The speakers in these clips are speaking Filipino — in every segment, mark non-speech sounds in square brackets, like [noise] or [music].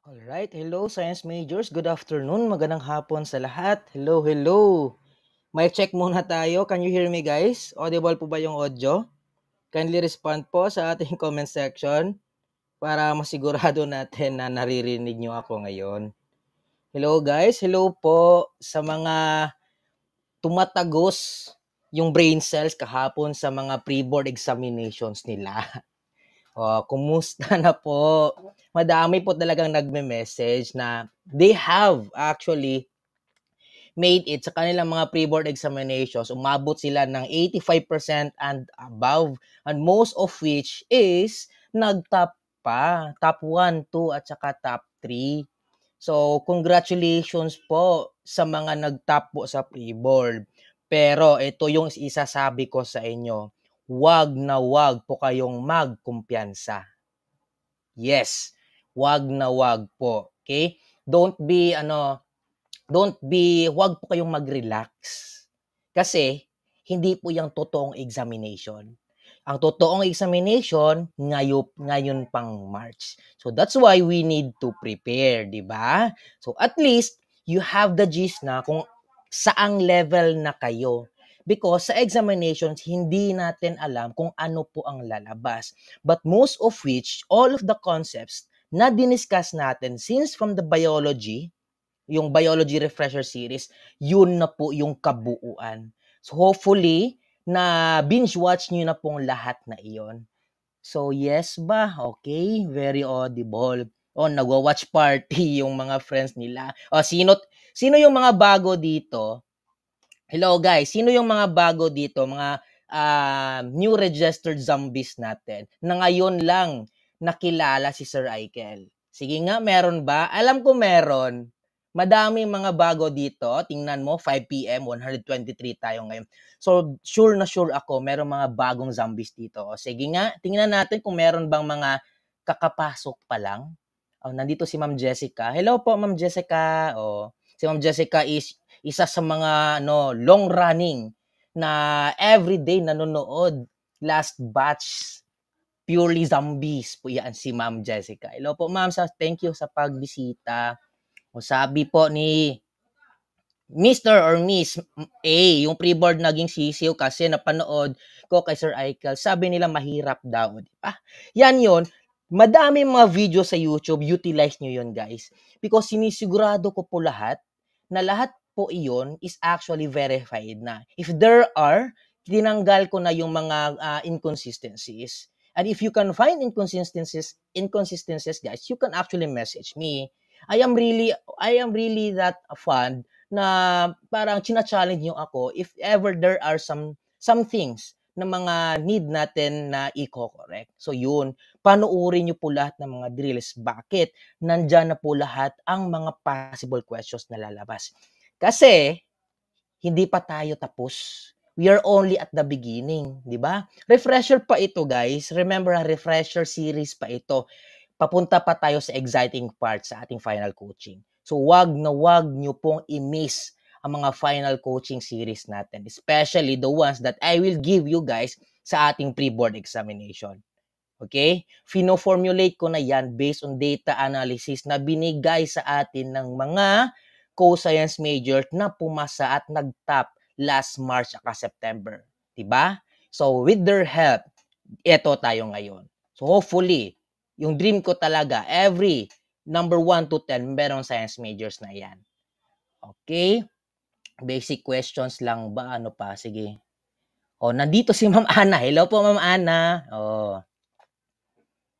Alright, hello science majors. Good afternoon. Magandang hapon sa lahat. Hello, hello. May check muna tayo. Can you hear me guys? Audible po ba yung audio? Kindly respond po sa ating [laughs] comment section para masigurado natin na naririnig nyo ako ngayon. Hello guys, hello po sa mga tumatagos yung brain cells kahapon sa mga pre-board examinations nila. [laughs] Oh, kumusta [laughs] na po? Madami po talagang nagme-message na they have actually made it sa kanilang mga pre-board examinations. Umabot sila ng 85% and above and most of which is nag-top pa. Top 1, 2 at saka top 3. So, congratulations po sa mga nag-top po sa pre-board. Pero ito yung isasabi ko sa inyo wag na wag po kayong magkumpiyansa. Yes, wag na wag po. Okay? Don't be ano don't be wag po kayong mag-relax. Kasi hindi po yung totoong examination. Ang totoong examination ngayon ngayon pang March. So that's why we need to prepare, 'di ba? So at least you have the gist na kung saang level na kayo because sa examinations, hindi natin alam kung ano po ang lalabas. But most of which, all of the concepts na diniscuss natin since from the biology, yung biology refresher series, yun na po yung kabuuan. So hopefully, na binge watch niyo na pong lahat na iyon. So yes ba? Okay, very audible. O nagwa-watch party [laughs] yung mga friends nila. O sino sino yung mga bago dito Hello guys, sino yung mga bago dito, mga uh, new registered zombies natin na ngayon lang nakilala si Sir Aikel? Sige nga, meron ba? Alam ko meron. Madami mga bago dito. Tingnan mo, 5 p.m., 123 tayo ngayon. So, sure na sure ako, meron mga bagong zombies dito. sige nga, tingnan natin kung meron bang mga kakapasok pa lang. Oh, nandito si Ma'am Jessica. Hello po, Ma'am Jessica. Oh, si Ma'am Jessica is isa sa mga ano, long running na everyday nanonood last batch purely zombies po yan si Ma'am Jessica. Hello po Ma'am, sa thank you sa pagbisita. O sabi po ni Mr. or Miss A, yung pre-board naging sisiw kasi napanood ko kay Sir Aikel. Sabi nila mahirap daw, di ba? Yan yon. Madami mga video sa YouTube, utilize nyo yon guys. Because sinisigurado ko po lahat na lahat po iyon is actually verified na. If there are, tinanggal ko na yung mga uh, inconsistencies. And if you can find inconsistencies, inconsistencies guys, you can actually message me. I am really I am really that fond na parang china-challenge niyo ako if ever there are some some things na mga need natin na i-correct. So yun, panoorin nyo po lahat ng mga drills. Bakit? Nandyan na po lahat ang mga possible questions na lalabas. Kasi, hindi pa tayo tapos. We are only at the beginning, di ba? Refresher pa ito, guys. Remember, a ah, refresher series pa ito. Papunta pa tayo sa exciting part sa ating final coaching. So, wag na wag nyo pong i-miss ang mga final coaching series natin, especially the ones that I will give you guys sa ating pre-board examination. Okay? Fino-formulate ko na yan based on data analysis na binigay sa atin ng mga co-science major na pumasa at nag last March at September. Diba? So, with their help, eto tayo ngayon. So, hopefully, yung dream ko talaga, every number 1 to 10, meron science majors na yan. Okay? Basic questions lang ba? Ano pa? Sige. Oh, nandito si [laughs] Ma'am Ana. Hello po, Ma'am Ana. Oh.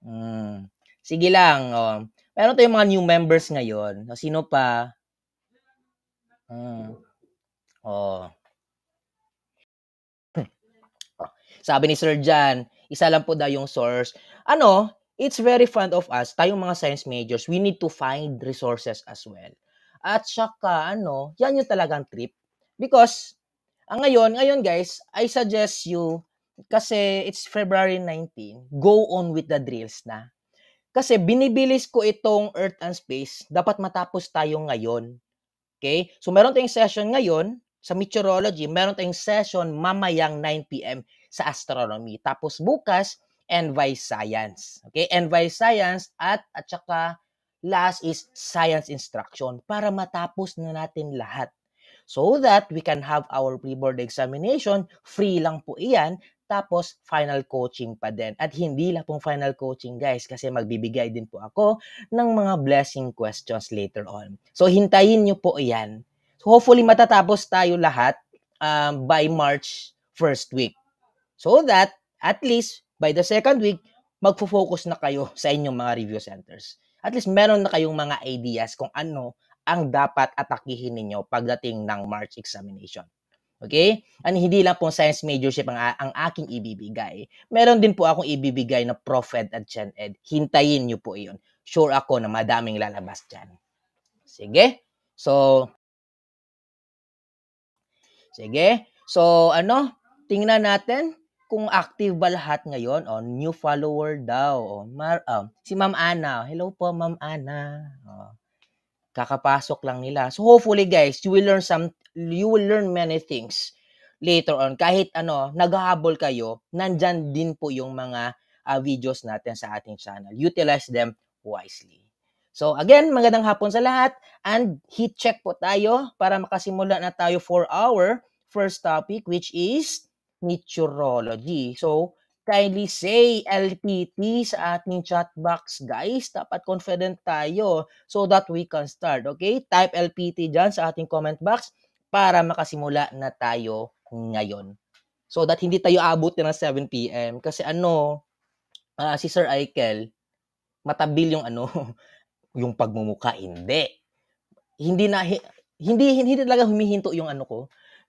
Mm. Sige lang. Oh. Meron tayong mga new members ngayon. sino pa? Hmm. Oh. Hmm. Sabi ni Sir Jan, isa lang po daw yung source. Ano, it's very fond of us, tayong mga science majors, we need to find resources as well. At saka, ano, yan yung talagang trip. Because, ang ah, ngayon, ngayon guys, I suggest you, kasi it's February 19, go on with the drills na. Kasi binibilis ko itong Earth and Space, dapat matapos tayo ngayon. Okay? So meron tayong session ngayon sa meteorology, meron tayong session mamayang 9 p.m. sa astronomy. Tapos bukas, NY Science. Okay? NY Science at at saka last is science instruction para matapos na natin lahat. So that we can have our pre-board examination, free lang po iyan tapos, final coaching pa din. At hindi lang pong final coaching, guys, kasi magbibigay din po ako ng mga blessing questions later on. So, hintayin nyo po yan. So, hopefully, matatapos tayo lahat um, by March first week. So that, at least, by the second week, magfo-focus na kayo [laughs] sa inyong mga review centers. At least, meron na kayong mga ideas kung ano ang dapat atakihin ninyo pagdating ng March examination. Okay? And hindi lang po science majorship ang, ang aking ibibigay. Meron din po akong ibibigay na Prophet at Gen Ed. Hintayin nyo po iyon. Sure ako na madaming lalabas dyan. Sige? So, sige. So, ano? Tingnan natin kung active ba lahat ngayon. O, new follower daw. O, mar- oh, si Ma'am Anna. Hello po, Ma'am Anna. Oh kakapasok lang nila. So hopefully guys, you will learn some you will learn many things later on. Kahit ano, naghahabol kayo, nandyan din po yung mga uh, videos natin sa ating channel. Utilize them wisely. So again, magandang hapon sa lahat and hit check po tayo para makasimula na tayo for our first topic which is meteorology. So kindly say LTT sa ating chat box, guys. Dapat confident tayo so that we can start, okay? Type LPT dyan sa ating comment box para makasimula na tayo ngayon. So that hindi tayo abot na ng 7 p.m. Kasi ano, uh, si Sir Aikel, matabil yung ano, [laughs] yung pagmumuka, hindi. Hindi na, hindi, hindi talaga humihinto yung ano ko,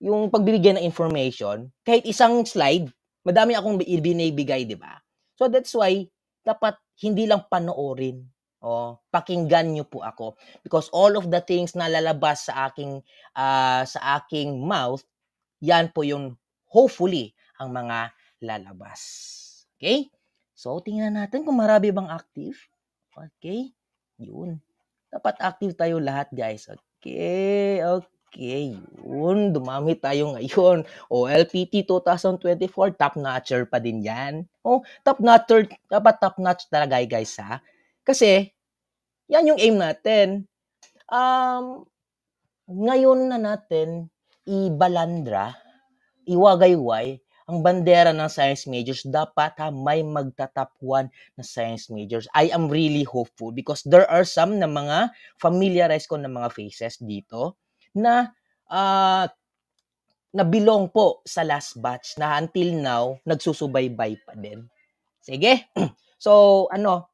yung pagbibigay ng information, kahit isang slide, Madami akong binibigay, di ba? So that's why, dapat hindi lang panoorin. Oh, pakinggan niyo po ako because all of the things na lalabas sa aking uh, sa aking mouth, yan po yung hopefully ang mga lalabas. Okay? So tingnan natin kung marami bang active. Okay? Yun. Dapat active tayo lahat, guys. Okay, okay. Okay, yun. Dumami tayo ngayon. [laughs] O, LPT 2024, top-notcher pa din yan. O, oh, top-notcher, dapat top-notch talaga eh, guys ha. Kasi, yan yung aim natin. Um, ngayon na natin ibalandra, iwagayway, ang bandera ng science majors, dapat ha, may magta-top 1 na science majors. I am really hopeful because there are some na mga familiarize ko ng mga faces dito na uh, na belong po sa last batch na until now nagsusubaybay pa din. Sige. [clears throat] So, ano,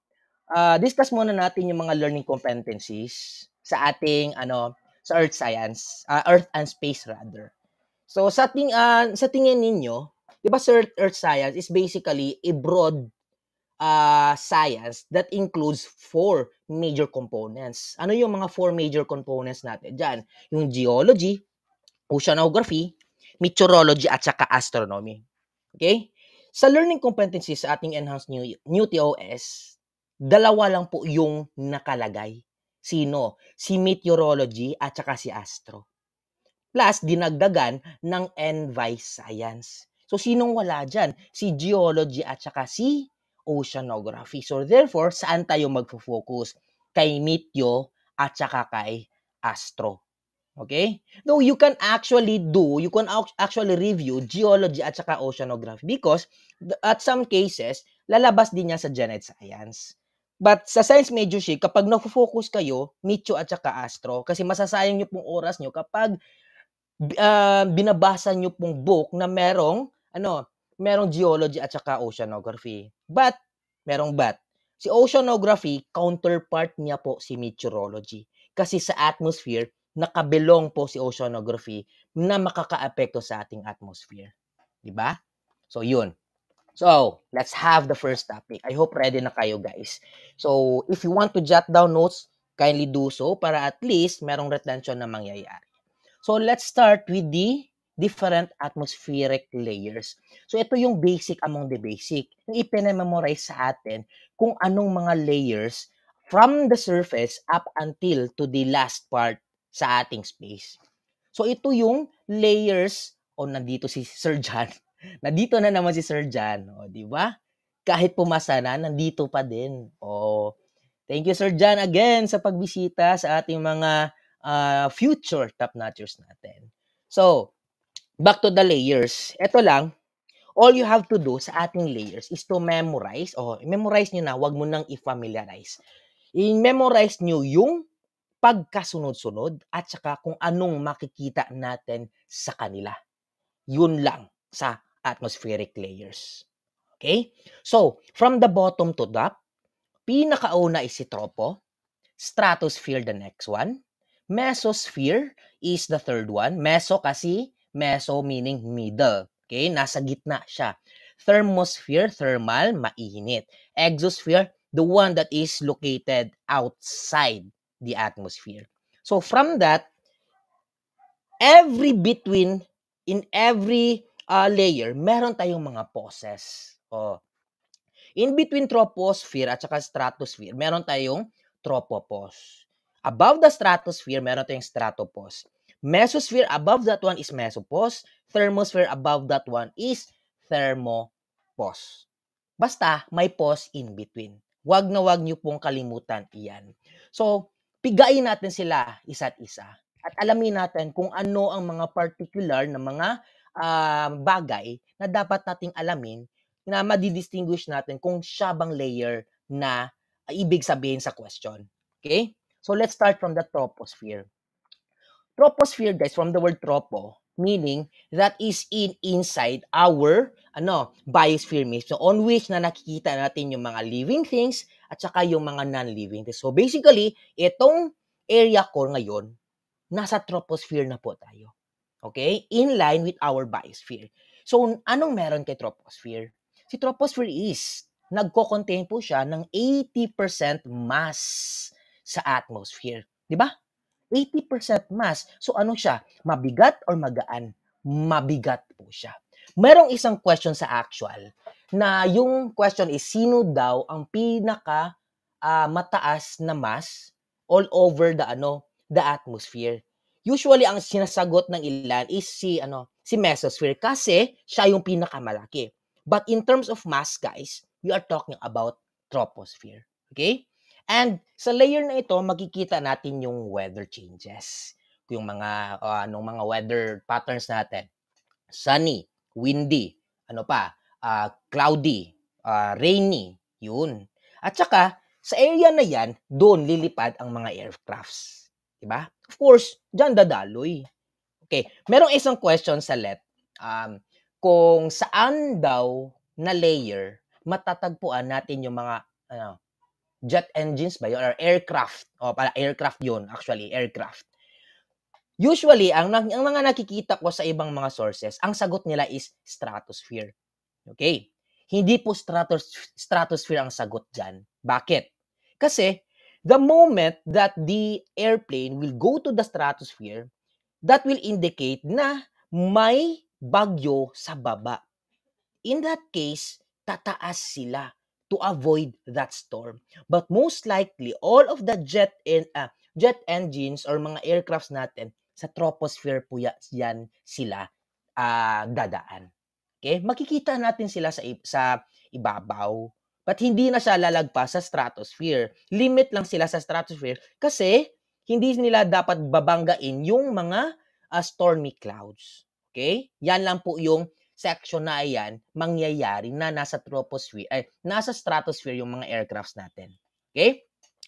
uh, discuss muna natin yung mga learning competencies sa ating ano, sa earth science, uh, earth and space rather. So, sa ting uh, sa tingin ninyo, 'di ba, sir, earth science is basically a broad uh, science that includes four major components. Ano yung mga four major components natin dyan? Yung geology, oceanography, meteorology, at saka astronomy. Okay? Sa learning competencies sa ating enhanced new, new TOS, dalawa lang po yung nakalagay. Sino? Si meteorology at saka si astro. Plus, dinagdagan ng NVI Science. So, sinong wala dyan? Si geology at saka si oceanography. So therefore, saan tayo magfo-focus? Kay meteo at saka kay astro. Okay? Though you can actually do, you can actually review geology at saka oceanography because at some cases, lalabas din yan sa genet science. But sa science medyo majorship, kapag nafo-focus kayo, Micho at saka Astro, kasi masasayang nyo pong oras nyo kapag uh, binabasa nyo pong book na merong ano, merong geology at saka oceanography. But, merong but. Si oceanography, counterpart niya po si meteorology. Kasi sa atmosphere, nakabelong po si oceanography na makakaapekto sa ating atmosphere. Di ba? So, yun. So, let's have the first topic. I hope ready na kayo guys. So, if you want to jot down notes, kindly do so para at least merong retention na mangyayari. So, let's start with the different atmospheric layers. So ito yung basic among the basic. Yung ipinamemorize sa atin kung anong mga layers from the surface up until to the last part sa ating space. So ito yung layers o oh, nandito si Sir John. [laughs] Nandito na naman si Sir John, o oh, di ba? Kahit pumasa na, nandito pa din. Oh. Thank you Sir John again sa pagbisita sa ating mga uh, future top notchers natin. So, back to the layers. Ito lang, all you have to do sa ating layers is to memorize. O, oh, memorize nyo na, wag mo nang i-familiarize. I-memorize nyo yung pagkasunod-sunod at saka kung anong makikita natin sa kanila. Yun lang sa atmospheric layers. Okay? So, from the bottom to top, pinakauna is si tropo, stratosphere the next one, mesosphere is the third one. Meso kasi Meso meaning middle. Okay? Nasa gitna siya. Thermosphere, thermal, mainit. Exosphere, the one that is located outside the atmosphere. So from that, every between, in every uh, layer, meron tayong mga poses. Oh. In between troposphere at saka stratosphere, meron tayong tropopause. Above the stratosphere, meron tayong stratopause. Mesosphere above that one is mesopause. Thermosphere above that one is thermopause. Basta, may pause in between. Huwag na huwag niyo pong kalimutan iyan. So, pigain natin sila isa't isa. At alamin natin kung ano ang mga particular na mga uh, bagay na dapat nating alamin na madidistinguish natin kung siya bang layer na uh, ibig sabihin sa question. Okay? So let's start from the troposphere. Troposphere, guys, from the word tropo, meaning that is in inside our ano, biosphere mismo on which na nakikita natin yung mga living things at saka yung mga non-living things. So basically, itong area ko ngayon, nasa troposphere na po tayo. Okay? In line with our biosphere. So, anong meron kay troposphere? Si troposphere is, nagko-contain po siya ng 80% mass sa atmosphere. Di ba? 80% mass. So ano siya? Mabigat or magaan? Mabigat po siya. Merong isang question sa actual na yung question is sino daw ang pinaka uh, mataas na mass all over the ano, the atmosphere. Usually ang sinasagot ng ilan is si ano, si mesosphere kasi siya yung pinakamalaki. But in terms of mass, guys, we are talking about troposphere. Okay? And sa layer na ito, makikita natin yung weather changes. Yung mga, uh, anong mga weather patterns natin. Sunny, windy, ano pa, uh, cloudy, uh, rainy, yun. At saka, sa area na yan, doon lilipad ang mga aircrafts. ba? Of course, diyan dadaloy. Okay, merong isang question sa let um, kung saan daw na layer matatagpuan natin yung mga ano, jet engines ba yun? Or aircraft. O, para aircraft yun, actually, aircraft. Usually, ang, ang mga nakikita ko sa ibang mga sources, ang sagot nila is stratosphere. Okay? Hindi po stratos, stratosphere ang sagot dyan. Bakit? Kasi, the moment that the airplane will go to the stratosphere, that will indicate na may bagyo sa baba. In that case, tataas sila to avoid that storm. But most likely, all of the jet in, uh, jet engines or mga aircrafts natin, sa troposphere po yan sila uh, dadaan. Okay? Makikita natin sila sa, sa ibabaw. But hindi na siya lalagpas sa stratosphere. Limit lang sila sa stratosphere kasi hindi nila dapat babanggain yung mga uh, stormy clouds. Okay? Yan lang po yung section na ayan, mangyayari na nasa troposphere, ay, nasa stratosphere yung mga aircrafts natin. Okay?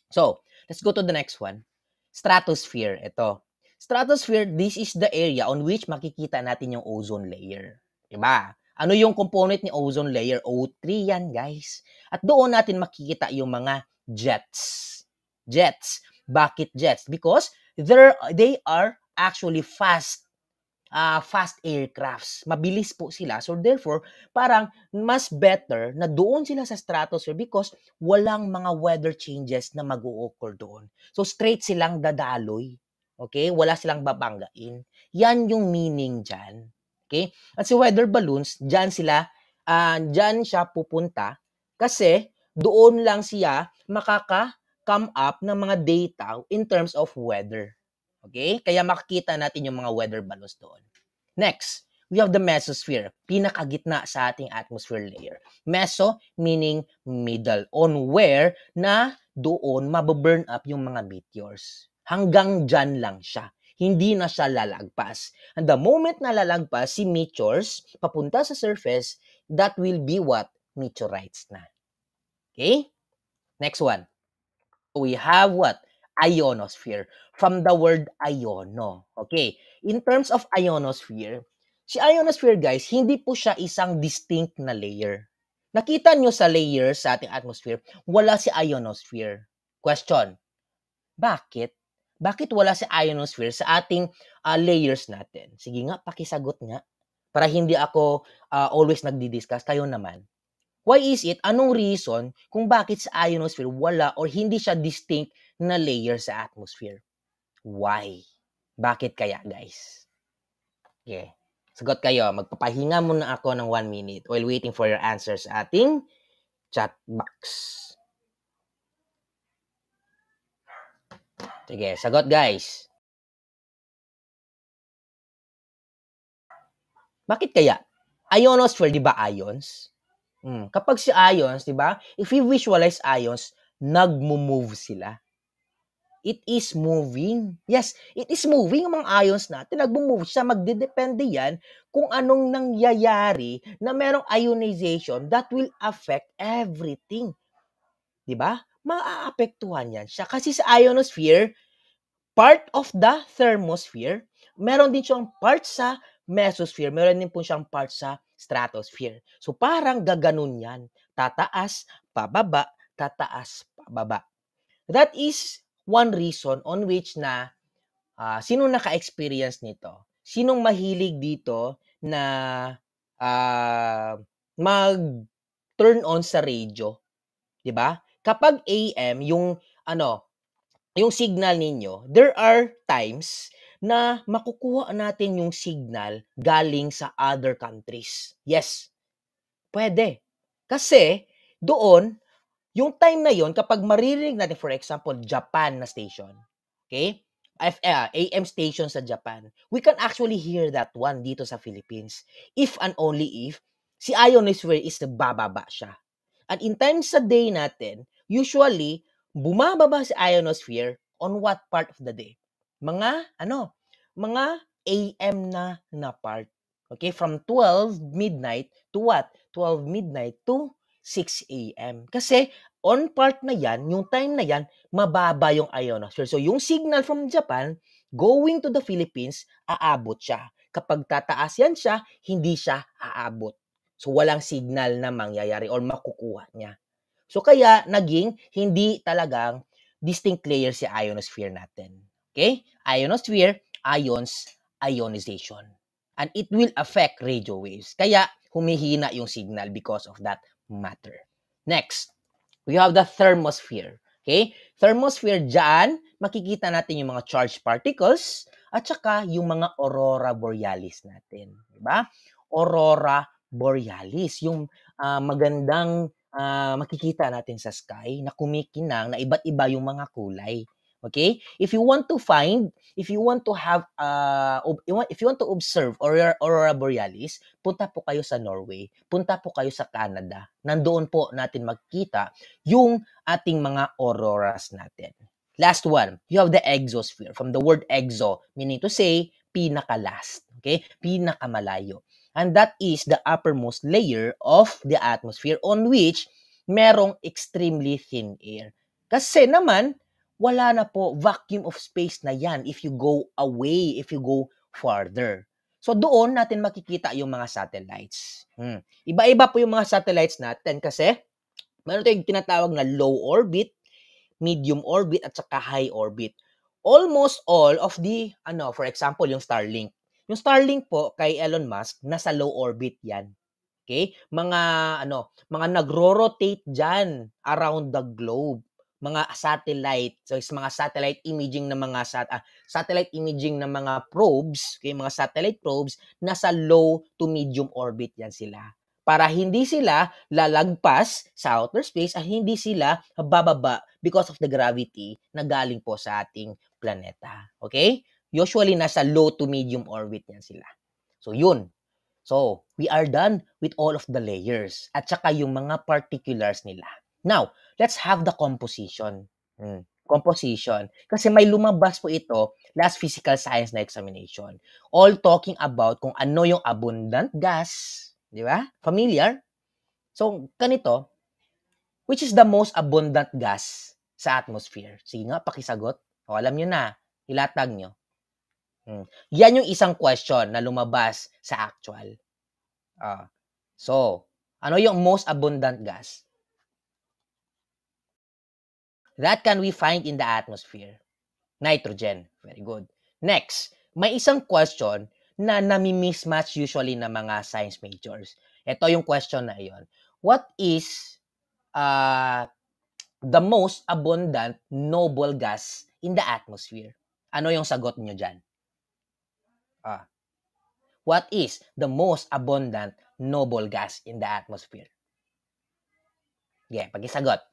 So, let's go to the next one. Stratosphere, ito. Stratosphere, this is the area on which makikita natin yung ozone layer. Diba? Ano yung component ni ozone layer? O3 yan, guys. At doon natin makikita yung mga jets. Jets. Bakit jets? Because there, they are actually fast uh, fast aircrafts. Mabilis po sila. So therefore, parang mas better na doon sila sa stratosphere because walang mga weather changes na mag-o-occur doon. So straight silang dadaloy. Okay? Wala silang babanggain. Yan yung meaning dyan. Okay? At si weather balloons, dyan sila, uh, dyan siya pupunta kasi doon lang siya makaka-come up ng mga data in terms of weather. Okay? Kaya makikita natin yung mga weather balloons doon. Next, we have the mesosphere, pinakagitna sa ating atmosphere layer. Meso meaning middle, on where na doon mababurn up yung mga meteors. Hanggang dyan lang siya. Hindi na siya lalagpas. And the moment na lalagpas si meteors papunta sa surface, that will be what? Meteorites na. Okay? Next one. We have what? Ionosphere from the word iono. Okay. In terms of ionosphere, si ionosphere guys, hindi po siya isang distinct na layer. Nakita nyo sa layer sa ating atmosphere, wala si ionosphere. Question, bakit? Bakit wala si ionosphere sa ating uh, layers natin? Sige nga, pakisagot nga. Para hindi ako uh, always nagdi-discuss, kayo naman. Why is it? Anong reason kung bakit sa ionosphere wala or hindi siya distinct na layer sa atmosphere? Why? Bakit kaya, guys? Okay. Sagot kayo. Magpapahinga muna ako ng one minute while waiting for your answers sa ating chat box. Sige, sagot guys. Bakit kaya? Ionos, well, di ba ions? Hmm. Kapag si ions, di ba? If we visualize ions, nagmo-move sila. It is moving. Yes, it is moving ang mga ions natin. Nag-move siya. Magdidepende yan kung anong nangyayari na merong ionization that will affect everything. Di ba? Maaapektuhan yan siya. Kasi sa ionosphere, part of the thermosphere, meron din siyang part sa mesosphere, meron din po siyang part sa stratosphere. So parang gaganon yan. Tataas, pababa, tataas, pababa. That is one reason on which na uh, sino naka-experience nito? Sinong mahilig dito na uh, ah, mag-turn on sa radio? 'Di ba? Kapag AM, yung ano, yung signal ninyo, there are times na makukuha natin yung signal galing sa other countries. Yes. Pwede. Kasi doon yung time na yon kapag maririnig natin, for example, Japan na station, okay? FL, AM ah, station sa Japan, we can actually hear that one dito sa Philippines. If and only if, si ionosphere is bababa siya. And in time sa day natin, usually, bumababa si ionosphere on what part of the day? Mga, ano, mga AM na na part. Okay, from 12 midnight to what? 12 midnight to 6 a.m. Kasi on part na yan, yung time na yan, mababa yung ionosphere. So yung signal from Japan going to the Philippines, aabot siya. Kapag tataas yan siya, hindi siya aabot. So walang signal na mangyayari or makukuha niya. So kaya naging hindi talagang distinct layer si ionosphere natin. Okay? Ionosphere, ions, ionization. And it will affect radio waves. Kaya humihina yung signal because of that matter. Next, we have the thermosphere. Okay? Thermosphere, dyan, makikita natin yung mga charged particles at saka yung mga aurora borealis natin. Diba? Aurora borealis, yung uh, magandang uh, makikita natin sa sky na kumikinang na iba't iba yung mga kulay. Okay? If you want to find, if you want to have, uh, if you want to observe Aurora, Borealis, punta po kayo sa Norway, punta po kayo sa Canada. Nandoon po natin magkita yung ating mga auroras natin. Last one, you have the exosphere. From the word exo, meaning to say, pinaka-last. Okay? Pinakamalayo. And that is the uppermost layer of the atmosphere on which merong extremely thin air. Kasi naman, wala na po vacuum of space na yan if you go away, if you go farther. So doon natin makikita yung mga satellites. Hmm. Iba-iba po yung mga satellites natin kasi meron tayong tinatawag na low orbit, medium orbit at saka high orbit. Almost all of the ano, for example, yung Starlink. Yung Starlink po kay Elon Musk nasa low orbit 'yan. Okay? Mga ano, mga nagro-rotate diyan around the globe mga satellite, so is mga satellite imaging ng mga sat uh, satellite imaging ng mga probes, okay, mga satellite probes nasa low to medium orbit yan sila. Para hindi sila lalagpas sa outer space at hindi sila bababa because of the gravity na galing po sa ating planeta. Okay? Usually nasa low to medium orbit yan sila. So yun. So, we are done with all of the layers at saka yung mga particulars nila. Now, let's have the composition. Hmm. Composition. Kasi may lumabas po ito last physical science na examination. All talking about kung ano yung abundant gas. Di ba? Familiar? So, kanito, which is the most abundant gas sa atmosphere? Sige nga, pakisagot. O, alam nyo na. Ilatag nyo. Hmm. Yan yung isang question na lumabas sa actual. Uh, so, ano yung most abundant gas? That can we find in the atmosphere? Nitrogen. Very good. Next, may isang question na nami-mismatch usually ng mga science majors. Ito yung question na iyon. What is uh, the most abundant noble gas in the atmosphere? Ano yung sagot nyo dyan? Ah. What is the most abundant noble gas in the atmosphere? Yeah, pag-isagot.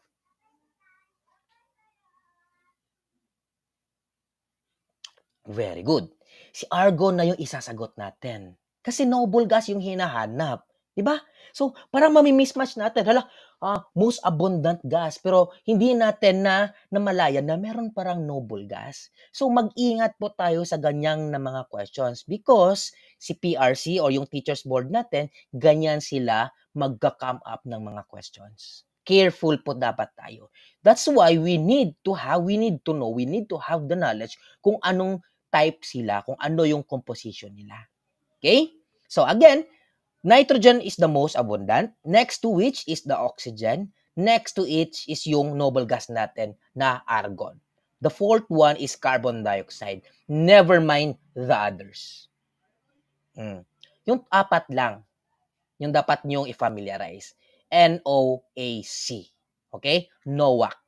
Very good. Si argon na yung isasagot natin. Kasi noble gas yung hinahanap. Di ba? So, parang mami-mismatch natin. Hala, uh, most abundant gas. Pero hindi natin na namalayan na meron parang noble gas. So, mag-ingat po tayo sa ganyang na mga questions. Because si PRC or yung teacher's board natin, ganyan sila magka-come up ng mga questions. Careful po dapat tayo. That's why we need to have, we need to know, we need to have the knowledge kung anong type sila kung ano yung composition nila. Okay? So again, nitrogen is the most abundant, next to which is the oxygen, next to it is yung noble gas natin na argon. The fourth one is carbon dioxide. Never mind the others. Hmm. Yung apat lang, yung dapat niyong i-familiarize. NOAC. Okay? NOAC.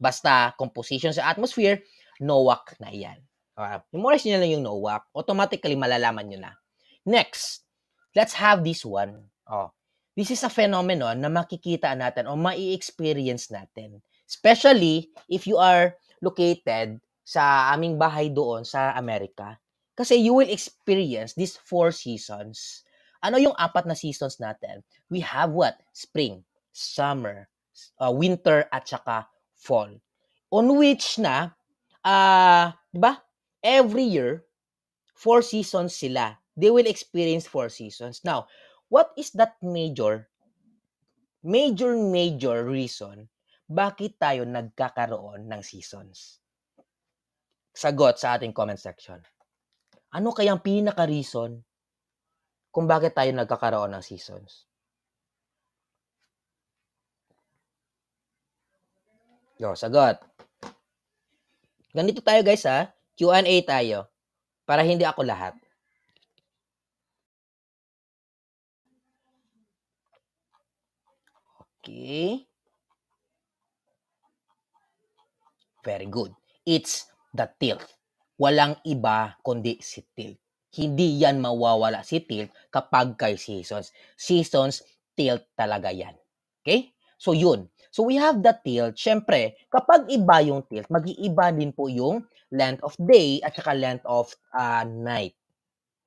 Basta composition sa atmosphere, NOAC na yan. Uh, memorize nyo na lang yung NOWAC. Automatically, malalaman nyo na. Next, let's have this one. Oh, this is a phenomenon na makikita natin o ma experience natin. Especially if you are located sa aming bahay doon sa Amerika. Kasi you will experience these four seasons. Ano yung apat na seasons natin? We have what? Spring, summer, uh, winter, at saka fall. On which na, uh, di ba? every year, four seasons sila. They will experience four seasons. Now, what is that major, major, major reason bakit tayo nagkakaroon ng seasons? Sagot sa ating comment section. Ano kayang pinaka-reason kung bakit tayo nagkakaroon ng seasons? Yo, sagot. Ganito tayo guys ha. Q&A tayo para hindi ako lahat. Okay. Very good. It's the tilt. Walang iba kundi si tilt. Hindi yan mawawala si tilt kapag kay seasons. Seasons, tilt talaga yan. Okay? So yun, So we have the tilt. Siyempre, kapag iba yung tilt, mag-iiba din po yung length of day at saka length of uh, night.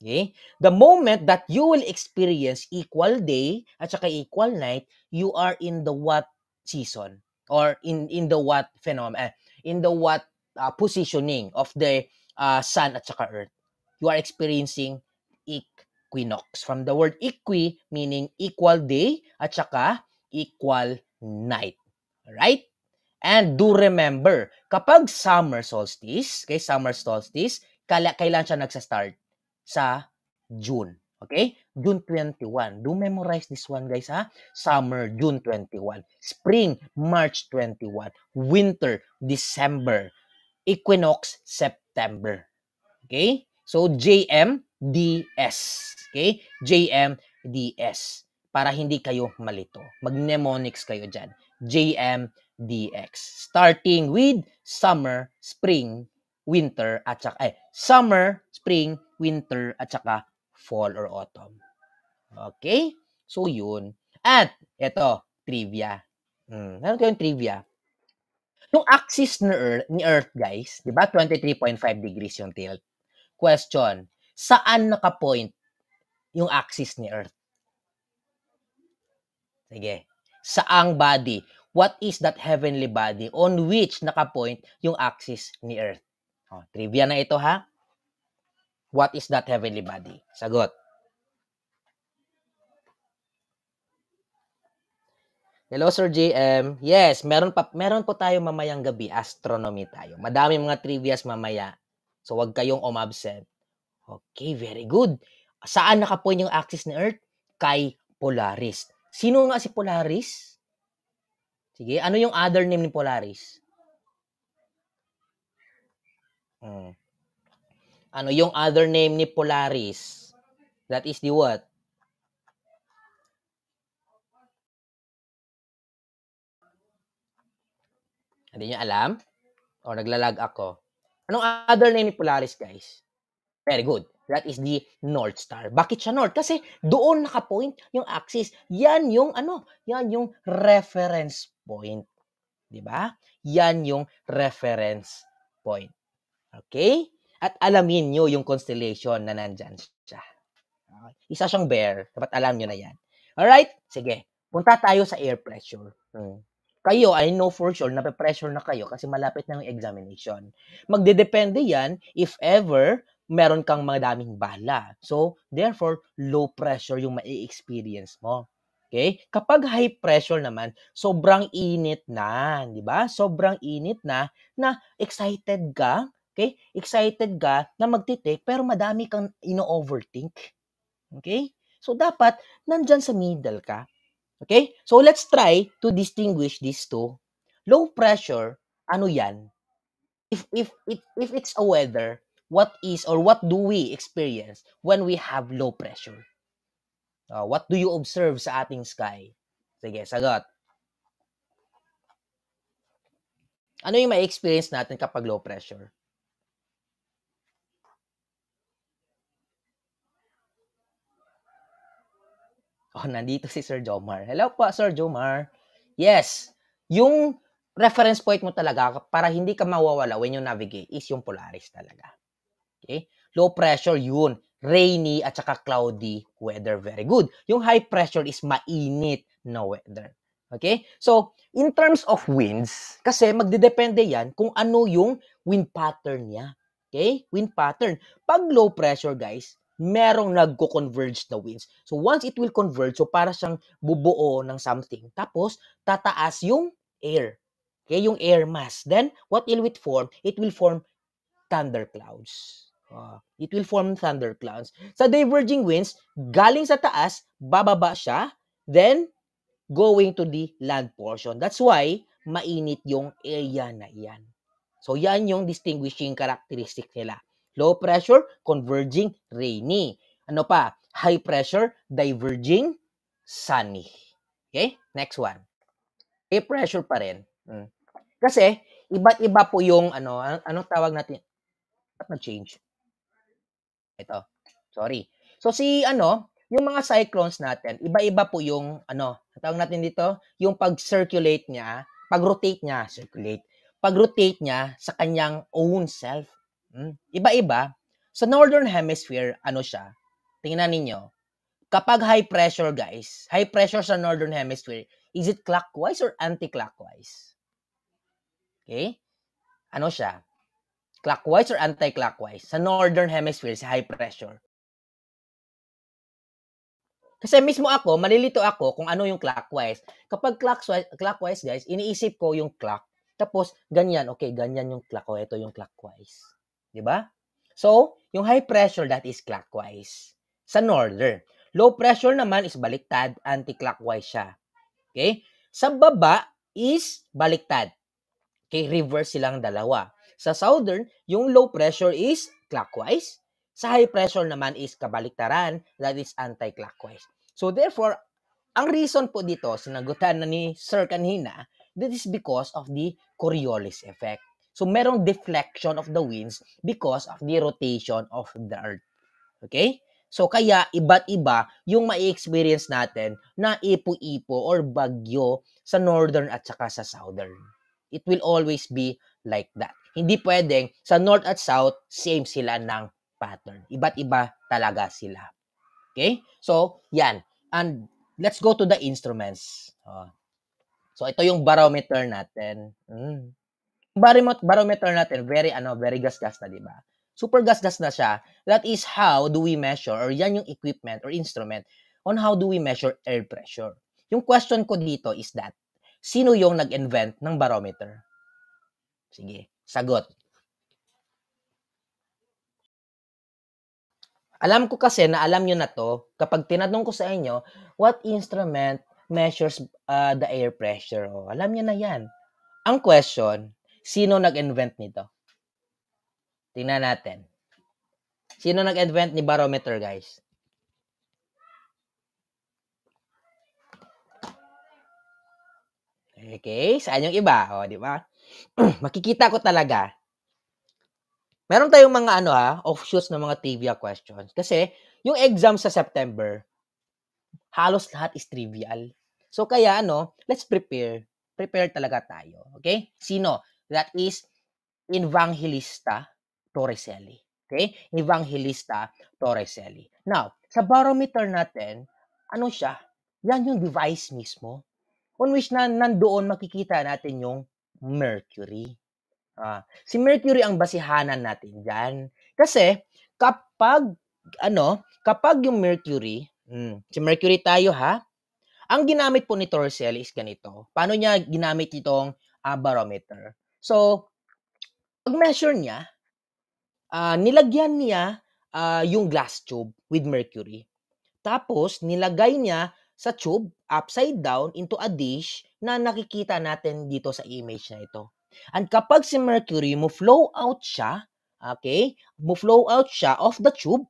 Okay? The moment that you will experience equal day at saka equal night, you are in the what season or in in the what phenomenon, eh, in the what uh, positioning of the uh, sun at saka earth. You are experiencing equinox from the word equi meaning equal day at saka equal night. Right? And do remember, kapag summer solstice, okay, summer solstice, kailan siya nagsa-start? Sa June. Okay? June 21. Do memorize this one, guys, ha? Summer, June 21. Spring, March 21. Winter, December. Equinox, September. Okay? So, JMDS. Okay? JMDS para hindi kayo malito. Mag-mnemonics kayo dyan. JMDX. Starting with summer, spring, winter, at saka, eh, summer, spring, winter, at saka fall or autumn. Okay? So, yun. At, eto, trivia. Hmm, ano kayong trivia? Yung axis ni Earth, ni Earth guys, di ba? 23.5 degrees yung tilt. Question, saan nakapoint yung axis ni Earth? Sige. Saang body? What is that heavenly body on which nakapoint yung axis ni Earth? Oh, trivia na ito ha. What is that heavenly body? Sagot. Hello Sir JM. Yes, meron pa meron po tayo mamayang gabi, astronomy tayo. Madami mga trivias mamaya. So wag kayong umabsent. Okay, very good. Saan nakapoint yung axis ni Earth? Kay Polaris. Sino nga si Polaris? Sige, ano yung other name ni Polaris? Hmm. Ano yung other name ni Polaris? That is the what? Hindi nyo alam? O naglalag ako? Anong other name ni Polaris, guys? Very good. That is the North Star. Bakit siya North? Kasi doon nakapoint yung axis. Yan yung ano, yan yung reference point. 'Di ba? Yan yung reference point. Okay? At alamin nyo yung constellation na nandyan siya. Isa siyang bear. Dapat alam nyo na yan. Alright? Sige. Punta tayo sa air pressure. Hmm. Kayo, I know for sure, nape-pressure na kayo kasi malapit na yung examination. Magdedepende yan if ever meron kang madaming bala. So, therefore, low pressure yung ma experience mo. Okay? Kapag high pressure naman, sobrang init na, 'di ba? Sobrang init na na excited ka, okay? Excited ka na magtitake pero madami kang ino-overthink. Okay? So dapat nandiyan sa middle ka. Okay? So let's try to distinguish these two. Low pressure, ano 'yan? If if it if it's a weather, what is or what do we experience when we have low pressure? Uh, what do you observe sa ating sky? Sige, sagot. Ano yung may experience natin kapag low pressure? Oh, nandito si Sir Jomar. Hello po, Sir Jomar. Yes, yung reference point mo talaga para hindi ka mawawala when you navigate is yung Polaris talaga. Okay? Eh. Low pressure yun, rainy at saka cloudy weather. Very good. Yung high pressure is mainit na weather. Okay? So, in terms of winds, kasi magdedepende yan kung ano yung wind pattern niya. Okay? Wind pattern. Pag low pressure, guys, merong nagko-converge na winds. So, once it will converge, so para siyang bubuo ng something. Tapos, tataas yung air. Okay? Yung air mass. Then, what will it form? It will form thunderclouds. Uh, it will form thunderclouds. Sa diverging winds, galing sa taas, bababa siya, then going to the land portion. That's why mainit yung area na yan. So yan yung distinguishing characteristic nila. Low pressure, converging, rainy. Ano pa? High pressure, diverging, sunny. Okay? Next one. High pressure pa rin. Hmm. Kasi, iba't iba po yung, ano, anong tawag natin? Ba't nag-change? Ito. Sorry. So si ano, yung mga cyclones natin, iba-iba po yung ano, tawag natin dito, yung pag-circulate niya, pag-rotate niya, circulate, pag-rotate niya sa kanyang own self. Hmm? Iba-iba. Sa northern hemisphere, ano siya? Tingnan ninyo. Kapag high pressure, guys, high pressure sa northern hemisphere, is it clockwise or anti-clockwise? Okay? Ano siya? clockwise or anti-clockwise. Sa northern hemisphere, sa high pressure. Kasi mismo ako, malilito ako kung ano yung clockwise. Kapag clockwise, clockwise guys, iniisip ko yung clock. Tapos, ganyan, okay, ganyan yung clock ko. Ito yung clockwise. ba? Diba? So, yung high pressure, that is clockwise. Sa northern. Low pressure naman is baliktad, anti-clockwise siya. Okay? Sa baba is baliktad. Okay, reverse silang dalawa. Sa southern, yung low pressure is clockwise. Sa high pressure naman is kabaliktaran, that is anti-clockwise. So therefore, ang reason po dito, sinagutan na ni Sir kanina, this is because of the Coriolis effect. So merong deflection of the winds because of the rotation of the earth. Okay? So kaya iba't iba yung mai-experience natin na ipo-ipo or bagyo sa northern at saka sa southern. It will always be like that. Hindi pwedeng sa north at south, same sila ng pattern. Iba't iba talaga sila. Okay? So, yan. And let's go to the instruments. Oh. So, ito yung barometer natin. Mm. Barometer natin, very, ano, very gasgas na, di ba? Super gasgas na siya. That is how do we measure, or yan yung equipment or instrument on how do we measure air pressure. Yung question ko dito is that, Sino yung nag-invent ng barometer? Sige, sagot. Alam ko kasi na alam nyo na to kapag tinanong ko sa inyo, what instrument measures uh, the air pressure? O, oh, alam nyo na yan. Ang question, sino nag-invent nito? Tingnan natin. Sino nag-invent ni barometer, guys? Okay? Saan yung iba? O, di ba? [clears throat] Makikita ko talaga. Meron tayong mga ano ha, ah, offshoots ng mga trivia questions. Kasi, yung exam sa September, halos lahat is trivial. So, kaya ano, let's prepare. Prepare talaga tayo. Okay? Sino? That is Evangelista Torricelli. Okay? Evangelista Torricelli. Now, sa barometer natin, ano siya? Yan yung device mismo on which na nandoon makikita natin yung Mercury. Ah, si Mercury ang basihanan natin diyan. Kasi kapag ano, kapag yung Mercury, mm, si Mercury tayo ha. Ang ginamit po ni Torresel is ganito. Paano niya ginamit itong uh, barometer? So, pag measure niya, uh, nilagyan niya uh, yung glass tube with mercury. Tapos, nilagay niya sa tube upside down into a dish na nakikita natin dito sa image na ito. And kapag si mercury mo flow out siya, okay, mo flow out siya of the tube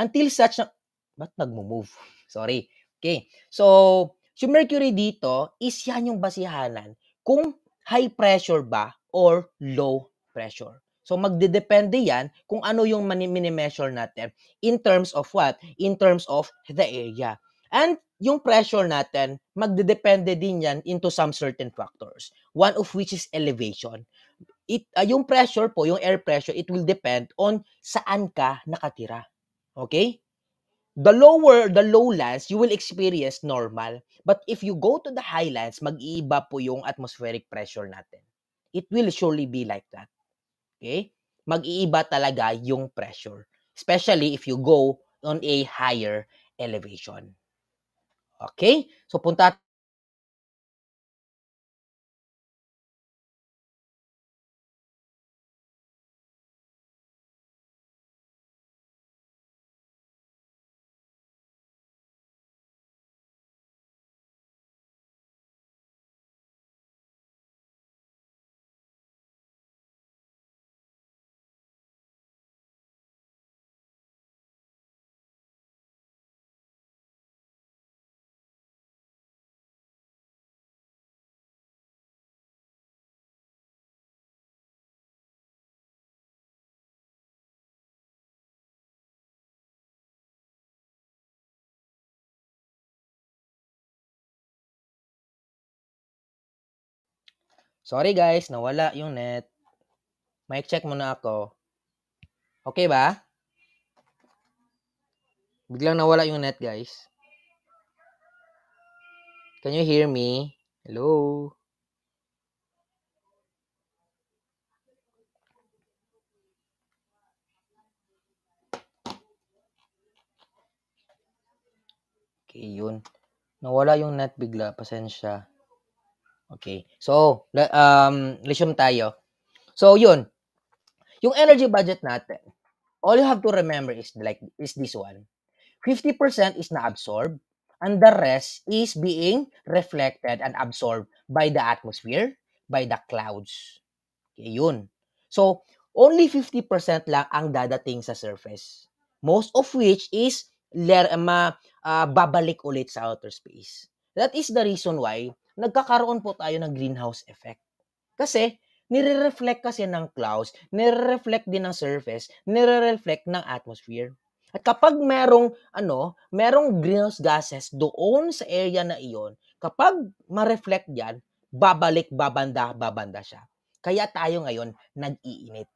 until such na, ba't nagmo-move? [laughs] Sorry. Okay. So, si mercury dito is yan yung basihanan kung high pressure ba or low pressure. So magdedepende yan kung ano yung mini-measure natin in terms of what? In terms of the area. And yung pressure natin, magdedepende din yan into some certain factors. One of which is elevation. It, uh, yung pressure po, yung air pressure, it will depend on saan ka nakatira. Okay? The lower, the lowlands, you will experience normal. But if you go to the highlands, mag-iiba po yung atmospheric pressure natin. It will surely be like that. Okay? Mag-iiba talaga yung pressure. Especially if you go on a higher elevation. Okay? So punta Sorry guys, nawala yung net. Mic check muna ako. Okay ba? Biglang nawala yung net guys. Can you hear me? Hello? Okay, yun. Nawala yung net bigla. Pasensya. Okay. So, um, resume tayo. So, yun. Yung energy budget natin, all you have to remember is like is this one. 50% is na-absorb and the rest is being reflected and absorbed by the atmosphere, by the clouds. Okay, yun. So, only 50% lang ang dadating sa surface. Most of which is ler ma, uh, babalik ulit sa outer space. That is the reason why nagkakaroon po tayo ng greenhouse effect. Kasi, nire-reflect kasi ng clouds, nire-reflect din ng surface, nire-reflect ng atmosphere. At kapag merong, ano, merong greenhouse gases doon sa area na iyon, kapag ma-reflect yan, babalik, babanda, babanda siya. Kaya tayo ngayon nag-iinit.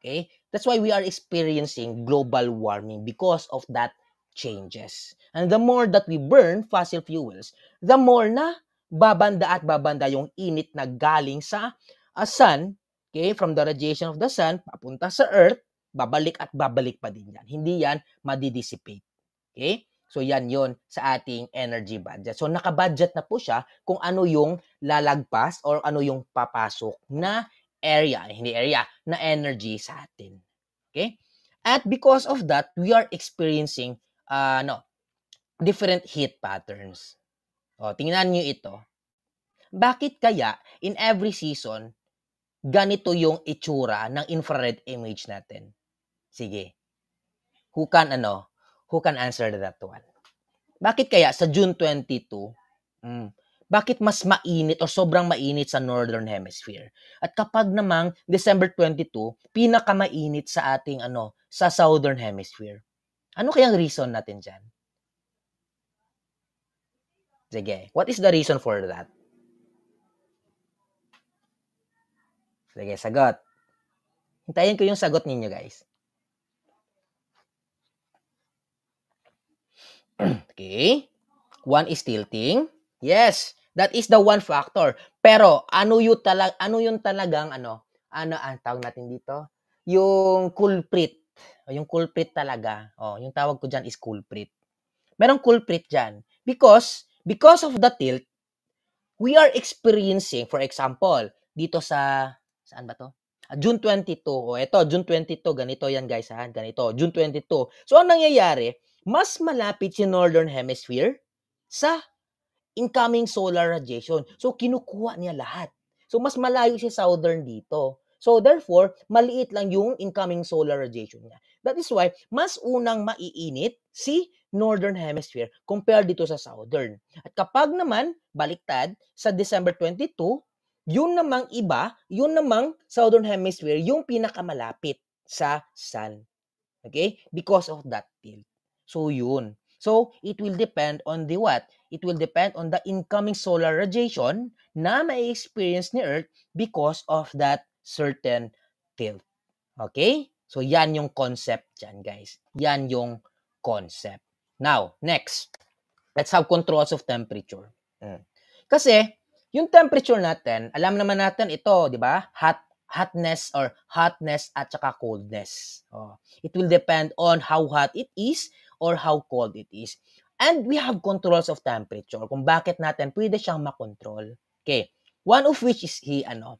Okay? That's why we are experiencing global warming because of that changes. And the more that we burn fossil fuels, the more na babanda at babanda yung init na galing sa uh, sun, okay, from the radiation of the sun, papunta sa earth, babalik at babalik pa din yan. Hindi yan madidissipate. Okay? So yan yon sa ating energy budget. So nakabudget na po siya kung ano yung lalagpas or ano yung papasok na area, eh, hindi area, na energy sa atin. Okay? At because of that, we are experiencing uh, ah, no, different heat patterns. O, oh, tingnan nyo ito. Bakit kaya in every season, ganito yung itsura ng infrared image natin? Sige. Who can, ano, who can answer that one? Bakit kaya sa June 22, mm, bakit mas mainit o sobrang mainit sa Northern Hemisphere? At kapag namang December 22, pinakamainit sa ating ano, sa Southern Hemisphere. Ano kayang reason natin diyan? Sige. What is the reason for that? Sige, sagot. Hintayin ko yung sagot ninyo, guys. [clears throat] okay. One is tilting. Yes, that is the one factor. Pero ano yung talag ano yung talagang ano? Ano ang tawag natin dito? Yung culprit. O yung culprit talaga. Oh, yung tawag ko diyan is culprit. Merong culprit diyan because Because of the tilt, we are experiencing, for example, dito sa, saan ba to? Ah, June 22. O, ito, June 22. Ganito yan, guys. Ha? Ganito. June 22. So, ang nangyayari, mas malapit si Northern Hemisphere sa incoming solar radiation. So, kinukuha niya lahat. So, mas malayo si Southern dito. So therefore, maliit lang yung incoming solar radiation niya. That is why, mas unang maiinit si Northern Hemisphere compared dito sa Southern. At kapag naman, baliktad, sa December 22, yun namang iba, yun namang Southern Hemisphere, yung pinakamalapit sa Sun. Okay? Because of that tilt. So, yun. So, it will depend on the what? It will depend on the incoming solar radiation na may experience ni Earth because of that certain tilt. Okay? So, yan yung concept dyan, guys. Yan yung concept. Now, next. Let's have controls of temperature. Mm. Kasi, yung temperature natin, alam naman natin ito, di ba? Hot hotness or hotness at saka coldness. Oh, it will depend on how hot it is or how cold it is. And we have controls of temperature kung bakit natin pwede siyang makontrol. Okay. One of which is he, ano,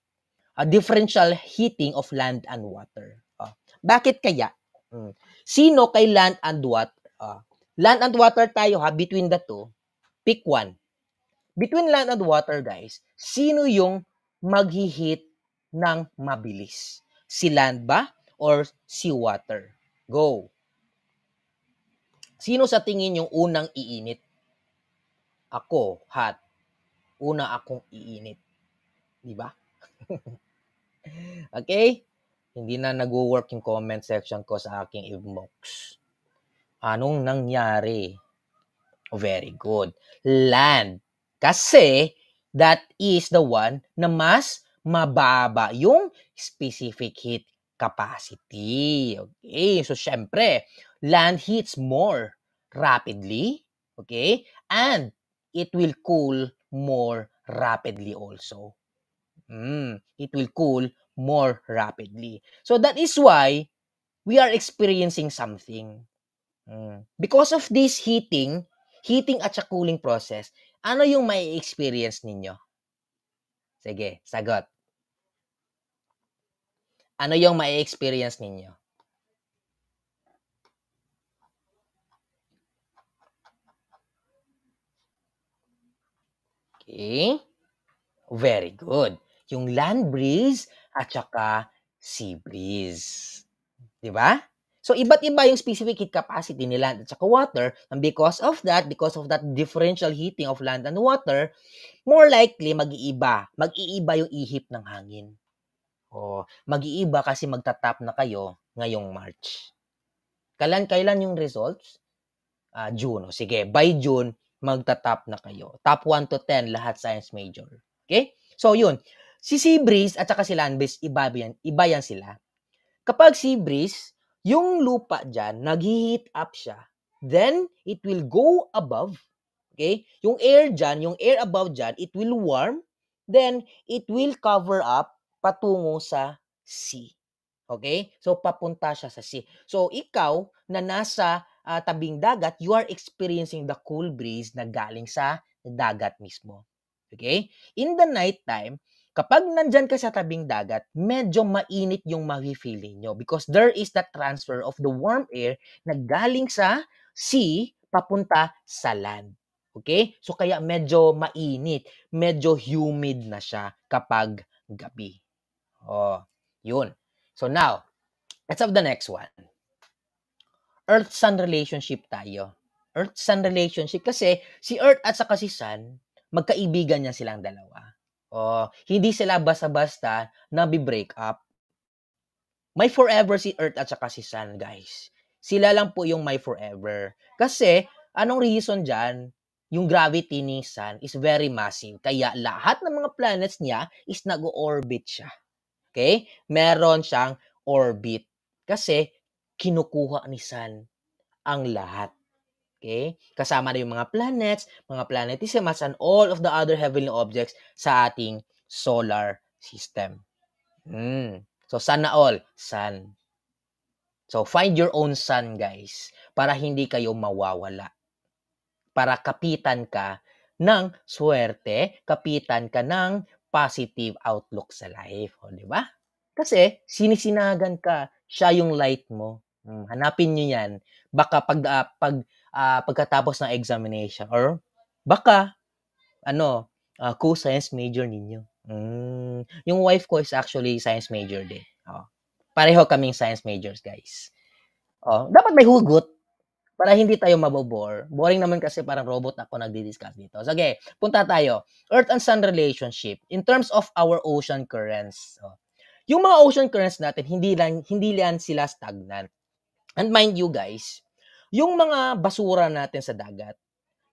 a differential heating of land and water. Uh, bakit kaya? Mm. Sino kay land and water? Uh, ah, land and water tayo ha, between the two, pick one. Between land and water, guys, sino yung maghihit ng mabilis? Si land ba or si water? Go. Sino sa tingin yung unang iinit? Ako, hot. Una akong iinit. Di ba? [laughs] okay? Hindi na nag-work yung comment section ko sa aking inbox. Anong nangyari? Oh, very good. Land. Kasi, that is the one na mas mababa yung specific heat capacity. Okay? So, syempre, land heats more rapidly. Okay? And it will cool more rapidly also. Mm, it will cool more rapidly. So that is why we are experiencing something. Hmm. Because of this heating, heating at sa cooling process, ano yung may experience ninyo? Sige, sagot. Ano yung may experience ninyo? Okay. Very good. Yung land breeze at saka sea breeze. 'Di ba? So iba't iba yung specific heat capacity ni land at saka water and because of that, because of that differential heating of land and water, more likely mag-iiba, mag-iiba yung ihip ng hangin. O mag-iiba kasi magtatap na kayo ngayong March. Kailan kailan yung results? Uh, June. O, sige, by June magtatap na kayo. Top 1 to 10 lahat science major. Okay? So yun, Si Sea Breeze at saka si Land Breeze, iba yan, iba yan sila. Kapag Sea Breeze, yung lupa dyan, nag-heat up siya. Then, it will go above. Okay? Yung air dyan, yung air above dyan, it will warm. Then, it will cover up patungo sa sea. Okay? So, papunta siya sa sea. So, ikaw na nasa uh, tabing dagat, you are experiencing the cool breeze na galing sa dagat mismo. Okay? In the night time, kapag nandyan ka sa tabing dagat, medyo mainit yung mafe-feeling nyo because there is that transfer of the warm air na galing sa sea papunta sa land. Okay? So kaya medyo mainit, medyo humid na siya kapag gabi. Oh, yun. So now, let's have the next one. Earth-sun relationship tayo. Earth-sun relationship kasi si Earth at saka si Sun, magkaibigan niya silang dalawa. Uh, hindi sila basta-basta na bi break up. May forever si Earth at saka si Sun, guys. Sila lang po yung may forever. Kasi, anong reason dyan? yung gravity ni Sun is very massive. Kaya lahat ng mga planets niya is nag-orbit siya. Okay? Meron siyang orbit. Kasi kinukuha ni Sun ang lahat. Okay? Kasama na yung mga planets, mga planetesimas, and all of the other heavenly objects sa ating solar system. Mm. So, sun na all. Sun. So, find your own sun, guys. Para hindi kayo mawawala. Para kapitan ka ng swerte, kapitan ka ng positive outlook sa life. O, di ba? Kasi, sinisinagan ka. Siya yung light mo. Hmm. Hanapin nyo yan. Baka pag, uh, pag uh, pagkatapos ng examination or baka ano uh, co-science major ninyo. Mm. Yung wife ko is actually science major din. Oh. Pareho kaming science majors, guys. Oh, dapat may hugot para hindi tayo mabobore. Boring naman kasi parang robot ako nagdi-discuss dito. So, okay, punta tayo. Earth and sun relationship in terms of our ocean currents. So, yung mga ocean currents natin, hindi lang hindi lang sila stagnant. And mind you guys, yung mga basura natin sa dagat,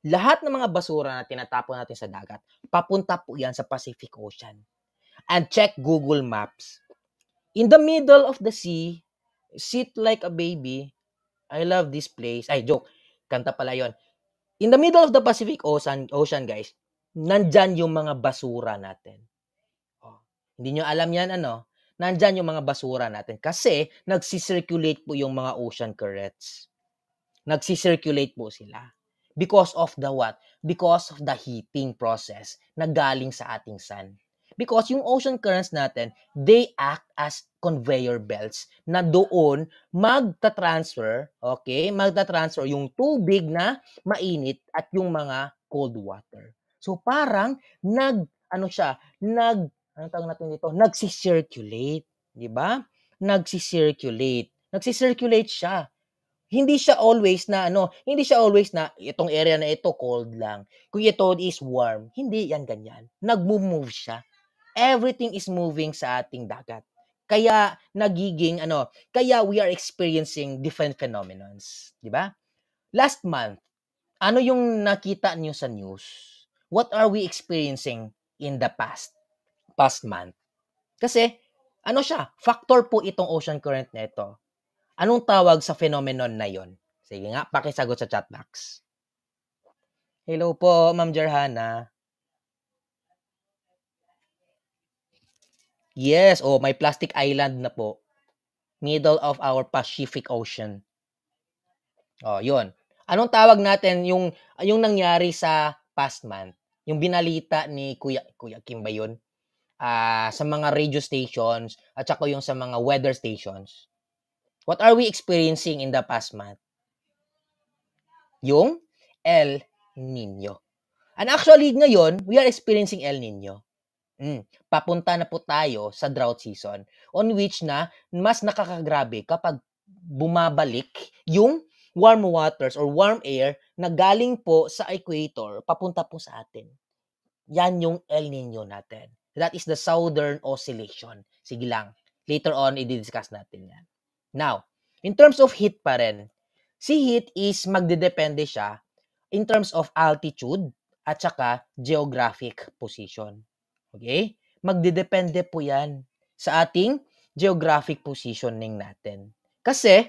lahat ng mga basura na tinatapon natin sa dagat, papunta po yan sa Pacific Ocean. And check Google Maps. In the middle of the sea, sit like a baby. I love this place. Ay, joke. Kanta pala yon. In the middle of the Pacific Ocean, Ocean guys, nandyan yung mga basura natin. Oh, hindi nyo alam yan, ano? Nandyan yung mga basura natin kasi nagsisirculate po yung mga ocean currents. Nagsi-circulate po sila. Because of the what? Because of the heating process na galing sa ating sun. Because yung ocean currents natin, they act as conveyor belts na doon magta-transfer, okay? Magta-transfer yung tubig na mainit at yung mga cold water. So parang nag ano siya, nag ano tawag natin dito, nagsi-circulate, 'di ba? Nagsi-circulate. Nagsi-circulate siya hindi siya always na ano, hindi siya always na itong area na ito cold lang. Kung ito is warm, hindi yan ganyan. Nagmo-move siya. Everything is moving sa ating dagat. Kaya nagiging ano, kaya we are experiencing different phenomenons, di ba? Last month, ano yung nakita niyo sa news? What are we experiencing in the past past month? Kasi ano siya, factor po itong ocean current na ito Anong tawag sa phenomenon na yon? Sige nga, pakisagot sa chat box. Hello po, Ma'am Jerhana. Yes, oh, may plastic island na po. Middle of our Pacific Ocean. Oh, yun. Anong tawag natin yung yung nangyari sa past month? Yung binalita ni Kuya Kuya Kim ba yun? Uh, sa mga radio stations at saka yung sa mga weather stations What are we experiencing in the past month? Yung El Nino. And actually, ngayon, we are experiencing El Nino. Mm, papunta na po tayo sa drought season on which na mas nakakagrabe kapag bumabalik yung warm waters or warm air na galing po sa equator papunta po sa atin. Yan yung El Nino natin. That is the Southern Oscillation. Sige lang. Later on, i-discuss natin yan. Now, in terms of heat pa rin, si heat is magdedepende siya in terms of altitude at saka geographic position. Okay? Magdedepende po yan sa ating geographic positioning natin. Kasi,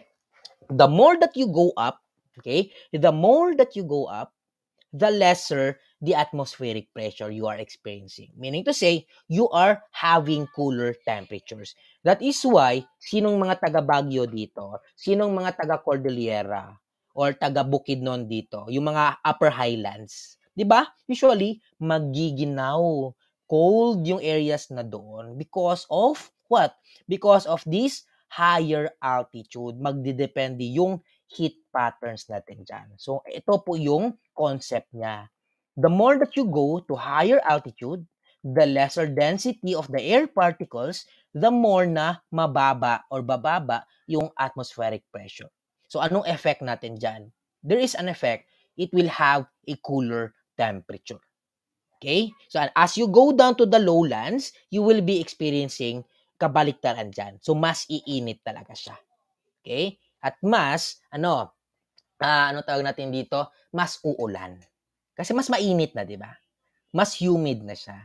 the more that you go up, okay, the more that you go up, the lesser the atmospheric pressure you are experiencing. Meaning to say, you are having cooler temperatures. That is why, sinong mga taga Baguio dito, sinong mga taga Cordillera, or taga Bukidnon dito, yung mga upper highlands, di ba? Usually, magiginaw, cold yung areas na doon because of what? Because of this higher altitude. Magdidepende yung heat patterns natin dyan. So, ito po yung concept niya. The more that you go to higher altitude, the lesser density of the air particles, the more na mababa or bababa yung atmospheric pressure. So, anong effect natin dyan? There is an effect. It will have a cooler temperature. Okay? So, as you go down to the lowlands, you will be experiencing kabaliktaran dyan. So, mas iinit talaga siya. Okay? at mas ano uh, ano tawag natin dito, mas uulan. Kasi mas mainit na, 'di ba? Mas humid na siya.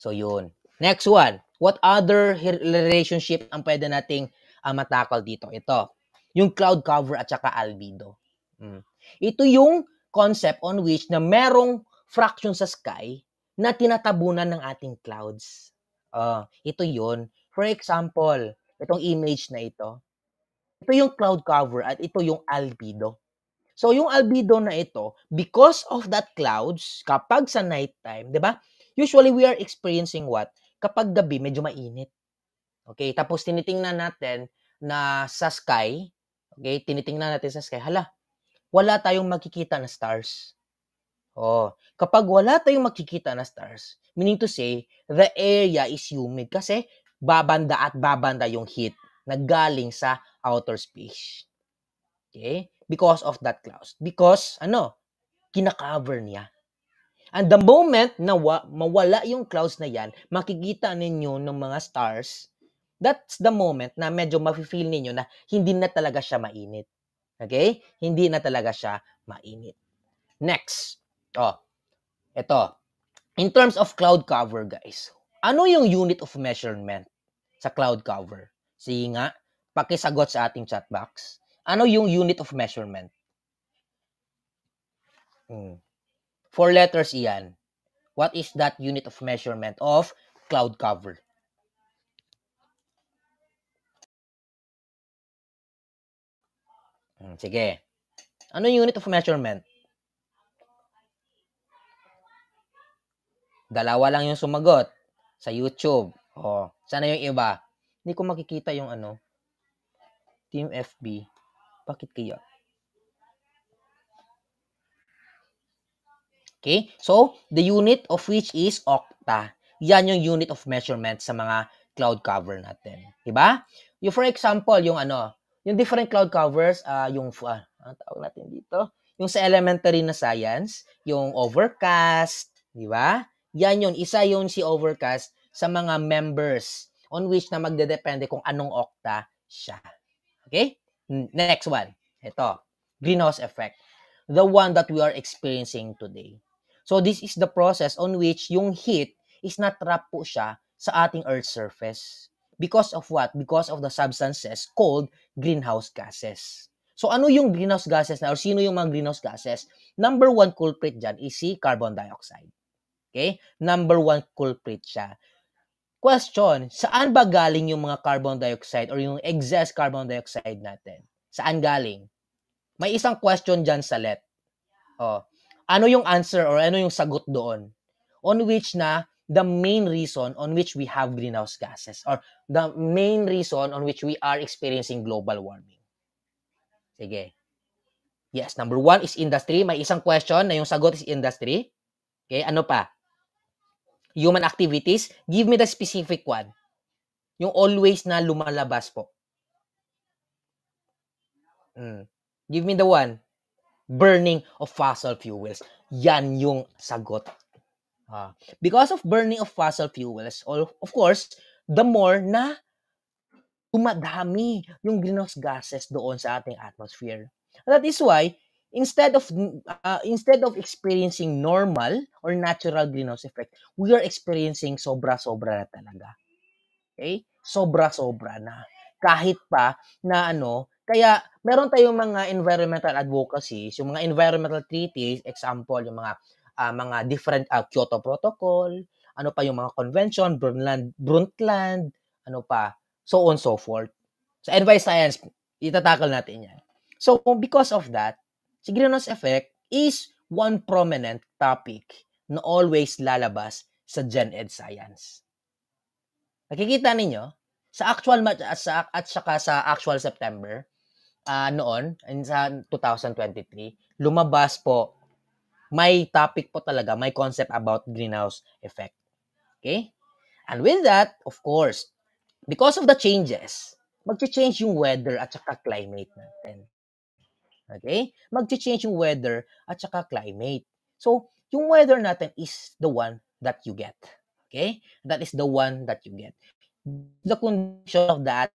So 'yun. Next one, what other relationship ang pwede nating uh, ah, matakal dito? Ito, yung cloud cover at saka albedo. Mm. Ito yung concept on which na merong fraction sa sky na tinatabunan ng ating clouds. Uh, ito yun For example, itong image na ito, ito yung cloud cover at ito yung albedo. So yung albedo na ito, because of that clouds, kapag sa nighttime, di ba? Usually we are experiencing what? Kapag gabi, medyo mainit. Okay, tapos tinitingnan natin na sa sky, okay, tinitingnan natin sa sky, hala, wala tayong makikita na stars. Oh, kapag wala tayong makikita na stars, meaning to say, the area is humid kasi babanda at babanda yung heat na galing sa outer space. Okay? Because of that clouds. Because, ano, kinakaver niya. And the moment na wa- mawala yung clouds na yan, makikita ninyo ng mga stars, that's the moment na medyo mafe-feel ninyo na hindi na talaga siya mainit. Okay? Hindi na talaga siya mainit. Next. Oh, ito. In terms of cloud cover, guys, ano yung unit of measurement sa cloud cover? Sige nga, pakisagot sa ating chat box. Ano yung unit of measurement? Hmm. Four letters iyan. What is that unit of measurement of cloud cover? Hmm, sige. Ano yung unit of measurement? Dalawa lang yung sumagot sa YouTube. Oh, sana yung iba. Hindi ko makikita yung ano. Team FB, bakit kaya? Okay? So, the unit of which is octa. Yan yung unit of measurement sa mga cloud cover natin. Diba? Yung for example, yung ano, yung different cloud covers, uh, yung, uh, ano tawag natin dito? Yung sa elementary na science, yung overcast, di ba? Yan yun, isa yun si overcast sa mga members on which na magdedepende kung anong okta siya. Okay? Next one. Ito. Greenhouse effect. The one that we are experiencing today. So this is the process on which yung heat is natrap po siya sa ating earth surface. Because of what? Because of the substances called greenhouse gases. So ano yung greenhouse gases na or sino yung mga greenhouse gases? Number one culprit dyan is si carbon dioxide. Okay? Number one culprit siya. Question, saan ba galing yung mga carbon dioxide or yung excess carbon dioxide natin? Saan galing? May isang question dyan sa let. Oh, ano yung answer or ano yung sagot doon? On which na the main reason on which we have greenhouse gases or the main reason on which we are experiencing global warming. Sige. Yes, number one is industry. May isang question na yung sagot is industry. Okay, ano pa? human activities, give me the specific one. Yung always na lumalabas po. Mm. Give me the one. Burning of fossil fuels. Yan yung sagot. Ah. Because of burning of fossil fuels, of course, the more na tumadami yung greenhouse gases doon sa ating atmosphere. That is why instead of uh, instead of experiencing normal or natural greenhouse effect, we are experiencing sobra-sobra na talaga. Okay? Sobra-sobra na. Kahit pa na ano, kaya meron tayong mga environmental advocacies, yung mga environmental treaties, example, yung mga uh, mga different uh, Kyoto Protocol, ano pa yung mga convention, Brundtland, Brundtland, ano pa, so on so forth. Sa so, advice science, itatakal natin yan. So, because of that, greenhouse effect is one prominent topic na always lalabas sa Gen Ed Science. Nakikita ninyo, sa actual at sa, at saka sa actual September uh, noon, in sa 2023, lumabas po may topic po talaga, may concept about greenhouse effect. Okay? And with that, of course, because of the changes, magche-change yung weather at saka climate natin. Okay? Mag-change yung weather at saka climate. So, yung weather natin is the one that you get. Okay? That is the one that you get. The condition of that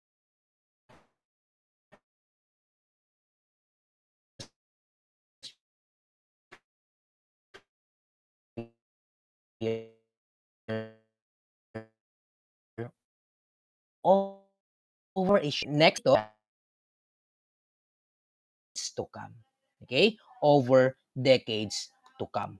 over a next to to come. Okay? Over decades to come.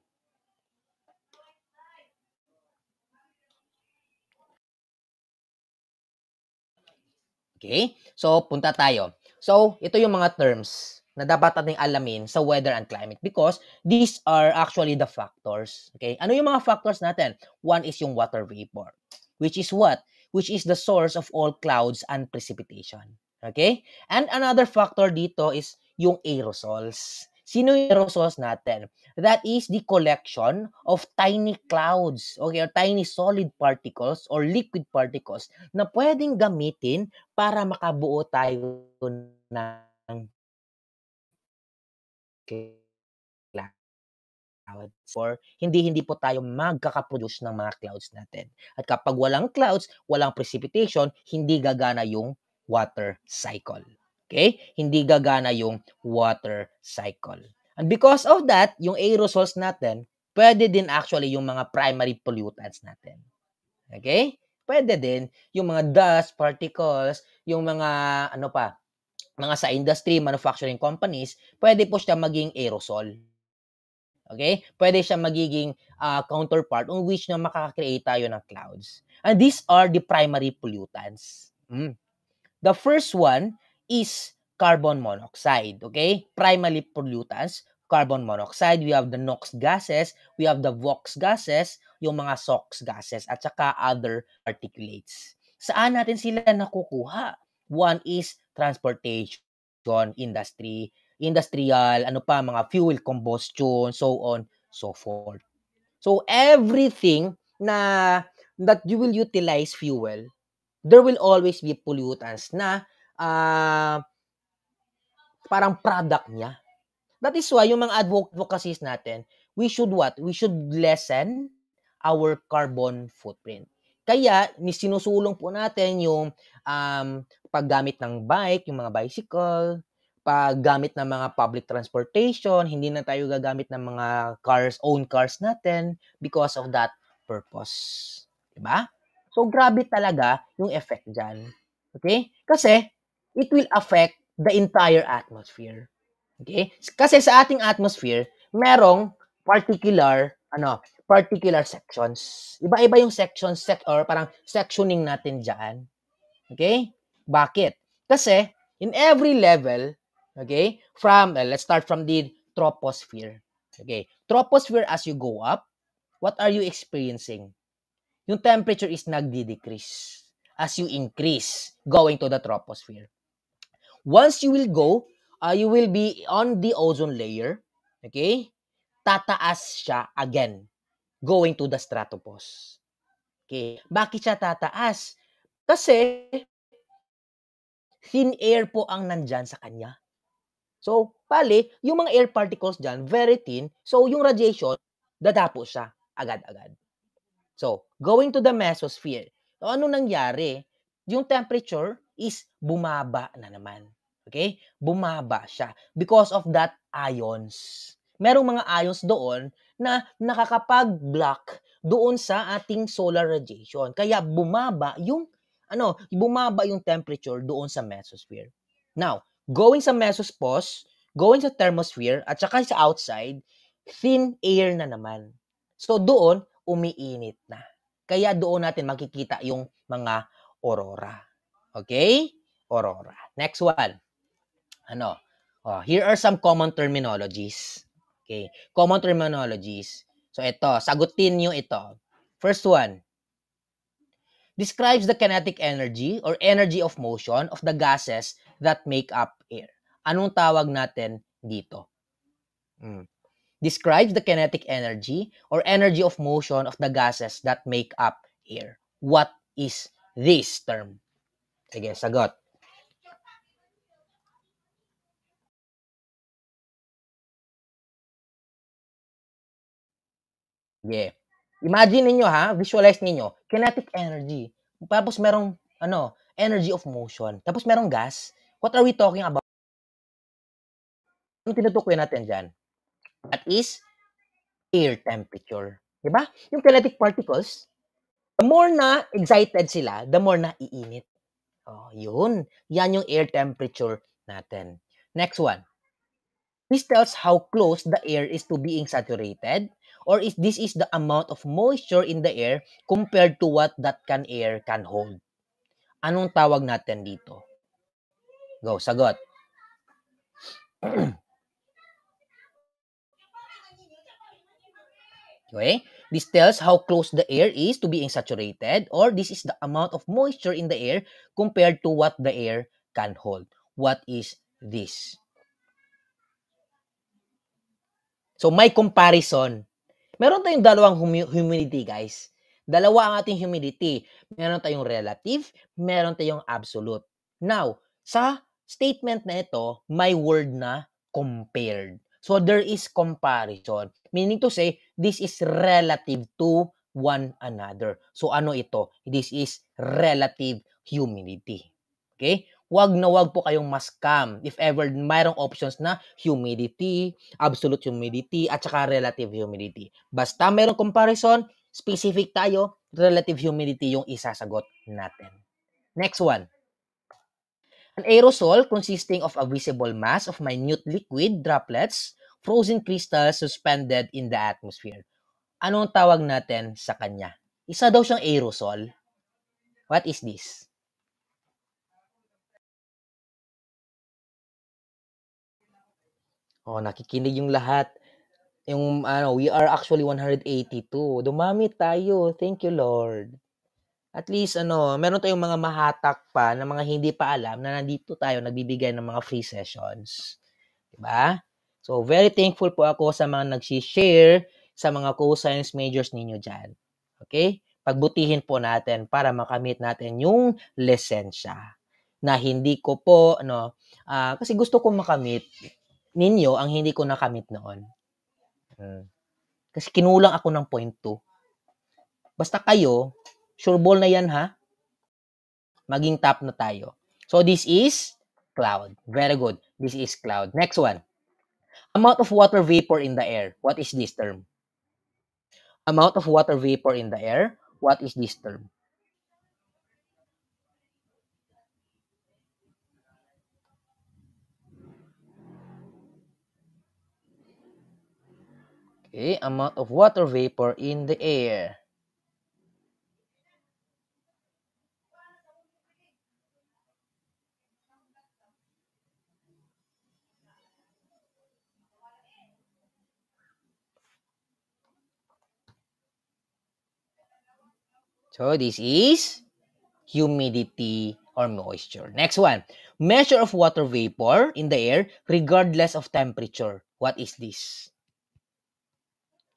Okay? So, punta tayo. So, ito yung mga terms na dapat nating alamin sa weather and climate because these are actually the factors. Okay? Ano yung mga factors natin? One is yung water vapor, which is what? Which is the source of all clouds and precipitation. Okay? And another factor dito is yung aerosols. Sino yung aerosols natin? That is the collection of tiny clouds, okay, or tiny solid particles or liquid particles na pwedeng gamitin para makabuo tayo ng cloud for hindi hindi po tayo magkakaproduce ng mga clouds natin. At kapag walang clouds, walang precipitation, hindi gagana yung water cycle. Okay? Hindi gagana yung water cycle. And because of that, yung aerosols natin, pwede din actually yung mga primary pollutants natin. Okay? Pwede din yung mga dust particles, yung mga ano pa, mga sa industry, manufacturing companies, pwede po siya maging aerosol. Okay? Pwede siya magiging uh, counterpart on which na makaka-create tayo ng clouds. And these are the primary pollutants. Mm. The first one is carbon monoxide, okay? Primarily pollutants, carbon monoxide, we have the NOx gases, we have the VOx gases, yung mga SOx gases, at saka other particulates. Saan natin sila nakukuha? One is transportation, industry, industrial, ano pa, mga fuel combustion, so on, so forth. So everything na that you will utilize fuel, there will always be pollutants na uh, parang product niya. That is why yung mga advocacies natin, we should what? We should lessen our carbon footprint. Kaya, ni sinusulong po natin yung um, paggamit ng bike, yung mga bicycle, paggamit ng mga public transportation, hindi na tayo gagamit ng mga cars, own cars natin because of that purpose. Diba? So, grabe talaga yung effect dyan. Okay? Kasi, it will affect the entire atmosphere. Okay? Kasi sa ating atmosphere, merong particular ano, particular sections. Iba-iba yung sections set or parang sectioning natin diyan. Okay? Bakit? Kasi in every level, okay? From uh, let's start from the troposphere. Okay. Troposphere as you go up, what are you experiencing? Yung temperature is nagdi-decrease as you increase going to the troposphere. Once you will go, uh, you will be on the ozone layer, okay? Tataas siya again, going to the stratopause. Okay, bakit siya tataas? Kasi thin air po ang nandyan sa kanya. So, pali, yung mga air particles dyan, very thin. So, yung radiation, dadapo siya agad-agad. So, going to the mesosphere. So, ano nangyari? Yung temperature is bumaba na naman. Okay? Bumaba siya because of that ions. Merong mga ions doon na nakakapag-block doon sa ating solar radiation. Kaya bumaba yung ano, bumaba yung temperature doon sa mesosphere. Now, going sa mesospos, going sa thermosphere at saka sa outside, thin air na naman. So doon umiinit na. Kaya doon natin makikita yung mga aurora. Okay? Aurora. Next one. Ano? Oh, here are some common terminologies. Okay? Common terminologies. So ito, sagutin niyo ito. First one. Describes the kinetic energy or energy of motion of the gases that make up air. Anong tawag natin dito? Mm. Describes the kinetic energy or energy of motion of the gases that make up air. What is this term? Sige, sagot. Yeah. Imagine niyo ha, visualize niyo kinetic energy. Tapos merong ano, energy of motion. Tapos merong gas. What are we talking about? Yung tinutukoy natin diyan. At is air temperature. 'Di ba? Yung kinetic particles, the more na excited sila, the more na iinit. Oh, yun. Yan yung air temperature natin. Next one. This tells how close the air is to being saturated or is this is the amount of moisture in the air compared to what that can air can hold. Anong tawag natin dito? Go, sagot. [clears throat] okay? This tells how close the air is to being saturated or this is the amount of moisture in the air compared to what the air can hold. What is this? So my comparison. Meron tayong dalawang hum- humidity guys. Dalawa ang ating humidity. Meron tayong relative, meron tayong absolute. Now, sa statement na ito, my word na compared. So there is comparison. Meaning to say, this is relative to one another. So ano ito? This is relative humidity. Okay? Huwag na wag po kayong mascam if ever mayroong options na humidity, absolute humidity, at saka relative humidity. Basta mayroong comparison, specific tayo, relative humidity yung isasagot natin. Next one. An aerosol consisting of a visible mass of minute liquid droplets, frozen crystals suspended in the atmosphere. Anong tawag natin sa kanya? Isa daw siyang aerosol. What is this? Oh, nakikinig yung lahat. Yung ano, we are actually 182. Dumami tayo. Thank you, Lord at least ano, meron tayong mga mahatak pa na mga hindi pa alam na nandito tayo nagbibigay ng mga free sessions. 'Di ba? So very thankful po ako sa mga nagsi-share sa mga co-science majors ninyo diyan. Okay? Pagbutihin po natin para makamit natin yung lesensya na hindi ko po ano uh, kasi gusto kong makamit ninyo ang hindi ko nakamit noon. Hmm. Kasi kinulang ako ng point 2. Basta kayo, Sure ball na yan ha. Maging top na tayo. So this is cloud. Very good. This is cloud. Next one. Amount of water vapor in the air. What is this term? Amount of water vapor in the air. What is this term? Okay, amount of water vapor in the air. So this is humidity or moisture. Next one, measure of water vapor in the air regardless of temperature. What is this?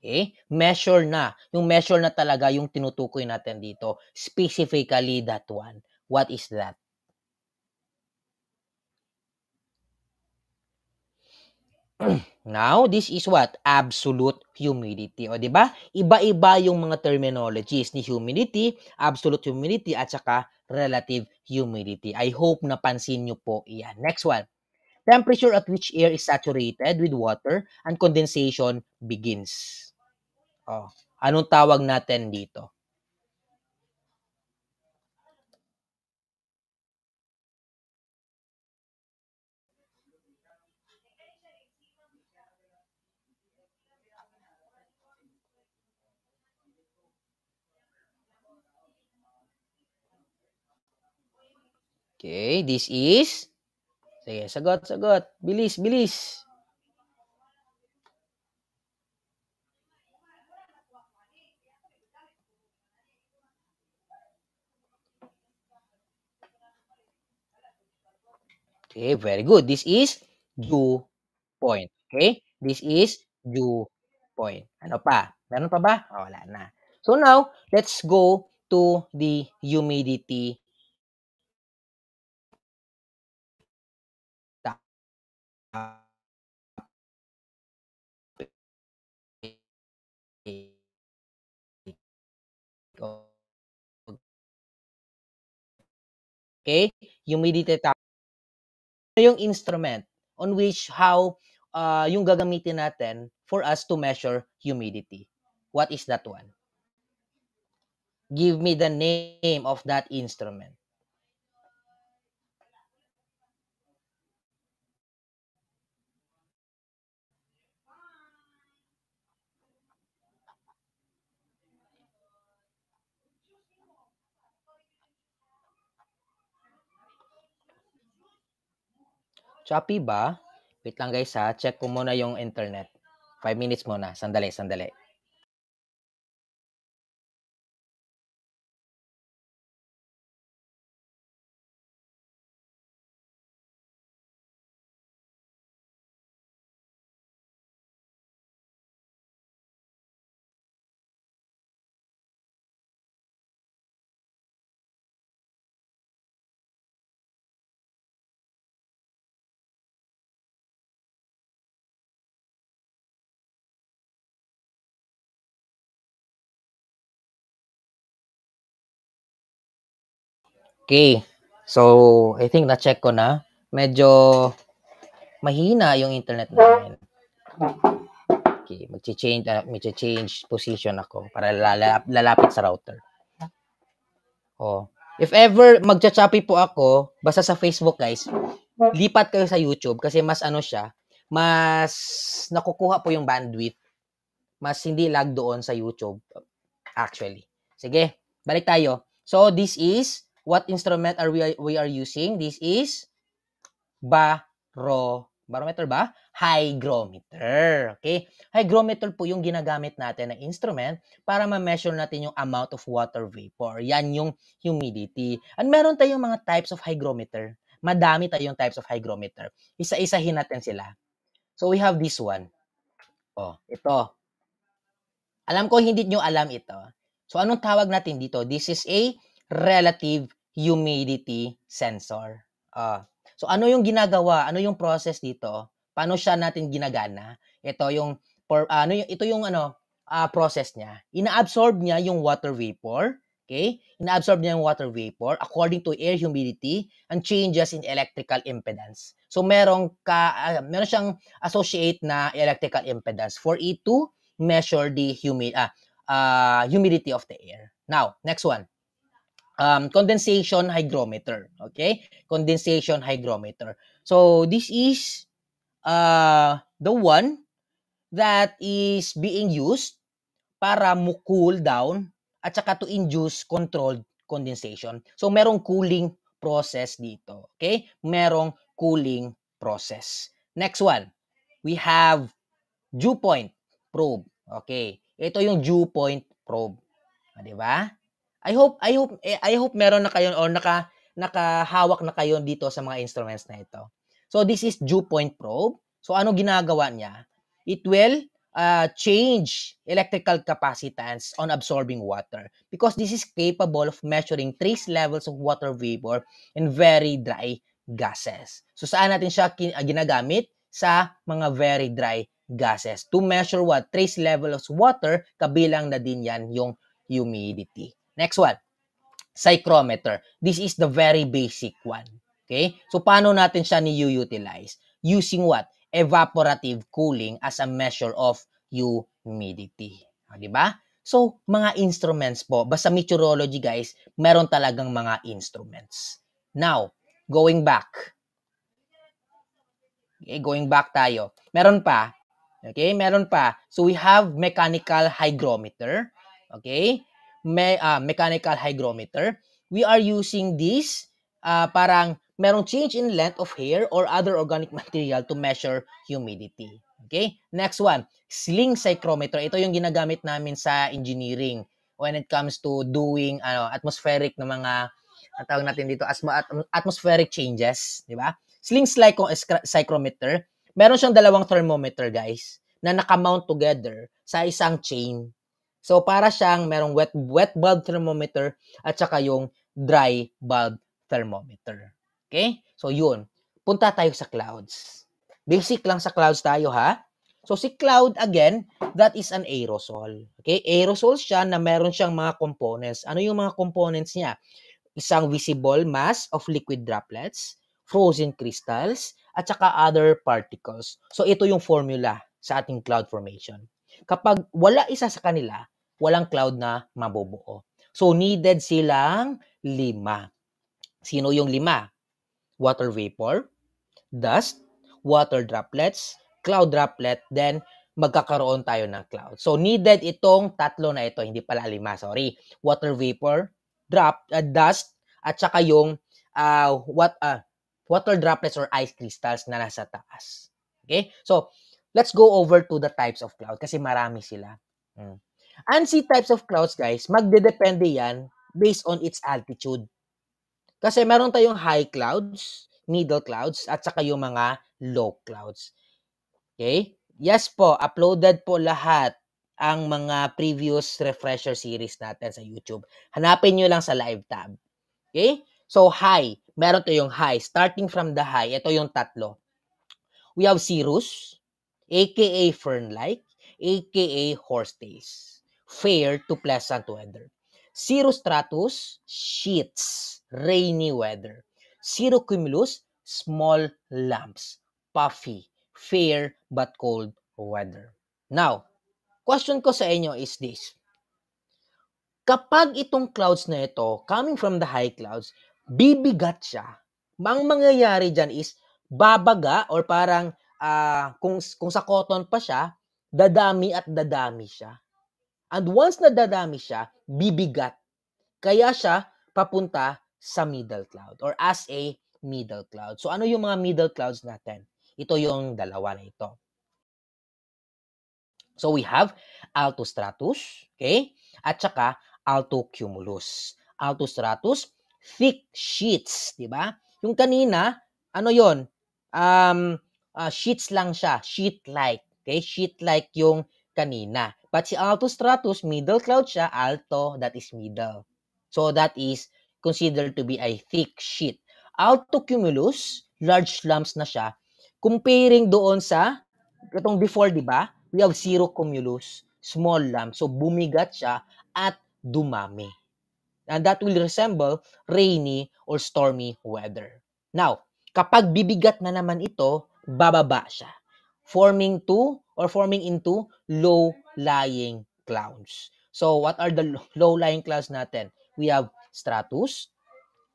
Okay? Measure na. Yung measure na talaga yung tinutukoy natin dito. Specifically that one. What is that? [clears throat] Now, this is what? Absolute humidity. O, di ba? Iba-iba yung mga terminologies ni humidity, absolute humidity, at saka relative humidity. I hope napansin nyo po iyan. Next one. Temperature at which air is saturated with water and condensation begins. Oh, anong tawag natin dito? Okay, this is? Sige, sagot, sagot. Bilis, bilis. Okay, very good. This is dew point. Okay? This is dew point. Ano pa? Meron pa ba? Oh, wala na. So now, let's go to the humidity Okay? Humidity tap. Yung instrument on which how uh, yung gagamitin natin for us to measure humidity. What is that one? Give me the name of that instrument. Shopee ba? Wait lang guys ha, check ko muna yung internet. 5 minutes muna, sandali, sandali. Okay. So, I think na-check ko na. Medyo mahina yung internet namin. Okay, mag change uh, ah, magche-change position ako para lalap, lalapit sa router. Oh. If ever magcha-choppy po ako, basta sa Facebook guys, lipat kayo sa YouTube kasi mas ano siya, mas nakukuha po yung bandwidth. Mas hindi lag doon sa YouTube actually. Sige, balik tayo. So this is What instrument are we we are using? This is baro barometer ba? Hygrometer. Okay? Hygrometer po yung ginagamit natin na instrument para ma-measure natin yung amount of water vapor. Yan yung humidity. And meron tayong mga types of hygrometer. Madami tayong types of hygrometer. Isa-isahin natin sila. So we have this one. Oh, ito. Alam ko hindi nyo alam ito. So anong tawag natin dito? This is a relative humidity sensor. Uh, so ano yung ginagawa? Ano yung process dito? Paano siya natin ginagana? Ito yung for ah, ano yung ito yung ano uh, process niya. Inaabsorb niya yung water vapor, okay? Inaabsorb niya yung water vapor according to air humidity and changes in electrical impedance. So merong ka uh, meron siyang associate na electrical impedance for E2 measure the humid uh, uh, humidity of the air. Now, next one um, condensation hygrometer. Okay? Condensation hygrometer. So this is uh, the one that is being used para mo cool down at saka to induce controlled condensation. So merong cooling process dito. Okay? Merong cooling process. Next one, we have dew point probe. Okay. Ito yung dew point probe. Ah, 'Di ba? I hope I hope eh, I hope meron na kayo or naka nakahawak na kayo dito sa mga instruments na ito. So this is dew point probe. So ano ginagawa niya? It will uh, change electrical capacitance on absorbing water because this is capable of measuring trace levels of water vapor in very dry gases. So saan natin siya ah, ginagamit? Sa mga very dry gases to measure what trace levels of water kabilang na din yan yung humidity. Next one, psychrometer. This is the very basic one. Okay? So, paano natin siya ni-utilize? Using what? Evaporative cooling as a measure of humidity. O, ah, diba? So, mga instruments po. Basta meteorology, guys, meron talagang mga instruments. Now, going back. Okay, going back tayo. Meron pa. Okay, meron pa. So, we have mechanical hygrometer. Okay? me, uh, mechanical hygrometer. We are using this uh, ah, parang merong change in length of hair or other organic [laughs] material to measure humidity. Okay? Next one, sling psychrometer. Ito yung ginagamit namin sa engineering when it comes to doing ano, atmospheric na mga ang tawag natin dito as atmospheric changes, di ba? Sling psychrometer, meron siyang dalawang thermometer, guys, na nakamount together sa isang chain. So, para siyang merong wet, wet bulb thermometer at saka yung dry bulb thermometer. Okay? So, yun. Punta tayo sa clouds. Basic lang sa clouds tayo, ha? So, si cloud, again, that is an aerosol. Okay? Aerosol siya na meron siyang mga components. Ano yung mga components niya? Isang visible mass of liquid droplets, frozen crystals, at saka other particles. So, ito yung formula sa ating cloud formation. Kapag wala isa sa kanila, walang cloud na mabubuo. So needed silang lima. Sino yung lima? Water vapor, dust, water droplets, cloud droplet, then magkakaroon tayo ng cloud. So needed itong tatlo na ito, hindi pala lima, sorry. Water vapor, drop, uh, dust, at saka yung uh, ah, what, uh, ah, water droplets or ice crystals na nasa taas. Okay? So, let's go over to the types of cloud kasi marami sila. Hmm. Unseen types of clouds, guys, magdedepende yan based on its altitude. Kasi meron tayong high clouds, middle clouds, at saka yung mga low clouds. Okay? Yes po, uploaded po lahat ang mga previous refresher series natin sa YouTube. Hanapin nyo lang sa live tab. Okay? So, high. Meron to yung high. Starting from the high, ito yung tatlo. We have Cirrus, aka Fern-like, aka Horse-tails fair to pleasant weather. Zero stratus, sheets, rainy weather. Zero cumulus, small lumps, puffy, fair but cold weather. Now, question ko sa inyo is this. Kapag itong clouds na ito, coming from the high clouds, bibigat siya. Ang mangyayari dyan is babaga or parang uh, kung, kung sa cotton pa siya, dadami at dadami siya. And once nadadami siya, bibigat. Kaya siya papunta sa middle cloud or as a middle cloud. So ano yung mga middle clouds natin? Ito yung dalawa na ito. So we have altostratus, okay? At saka altocumulus. Altostratus, thick sheets, di ba? Yung kanina, ano yon? Um, uh, sheets lang siya, sheet-like. Okay? Sheet-like yung kanina. But si Altostratus, middle cloud siya, alto, that is middle. So that is considered to be a thick sheet. Alto cumulus, large lumps na siya. Comparing doon sa, itong before, di ba? We have zero cumulus, small lump. So bumigat siya at dumami. And that will resemble rainy or stormy weather. Now, kapag bibigat na naman ito, bababa siya. Forming to or forming into low low-lying clouds. So, what are the low-lying clouds natin? We have stratus,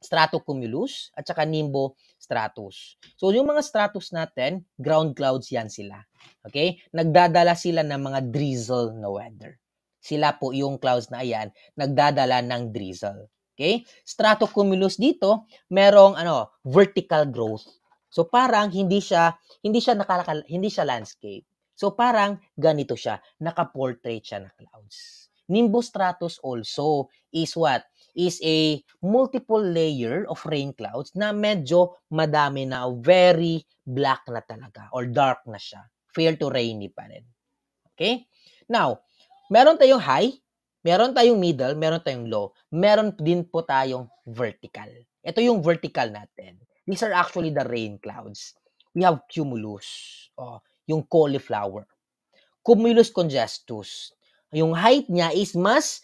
stratocumulus, at saka nimbo stratus. So, yung mga stratus natin, ground clouds yan sila. Okay? Nagdadala sila ng mga drizzle na weather. Sila po yung clouds na ayan, nagdadala ng drizzle. Okay? Stratocumulus dito, merong ano, vertical growth. So parang hindi siya hindi siya nakakal hindi siya landscape. So parang ganito siya, naka-portrait siya na clouds. Nimbus stratus also is what? Is a multiple layer of rain clouds na medyo madami na, very black na talaga or dark na siya. Fair to rainy pa rin. Okay? Now, meron tayong high, meron tayong middle, meron tayong low, meron din po tayong vertical. Ito yung vertical natin. These are actually the rain clouds. We have cumulus. Oh, yung cauliflower. Cumulus congestus. Yung height niya is mas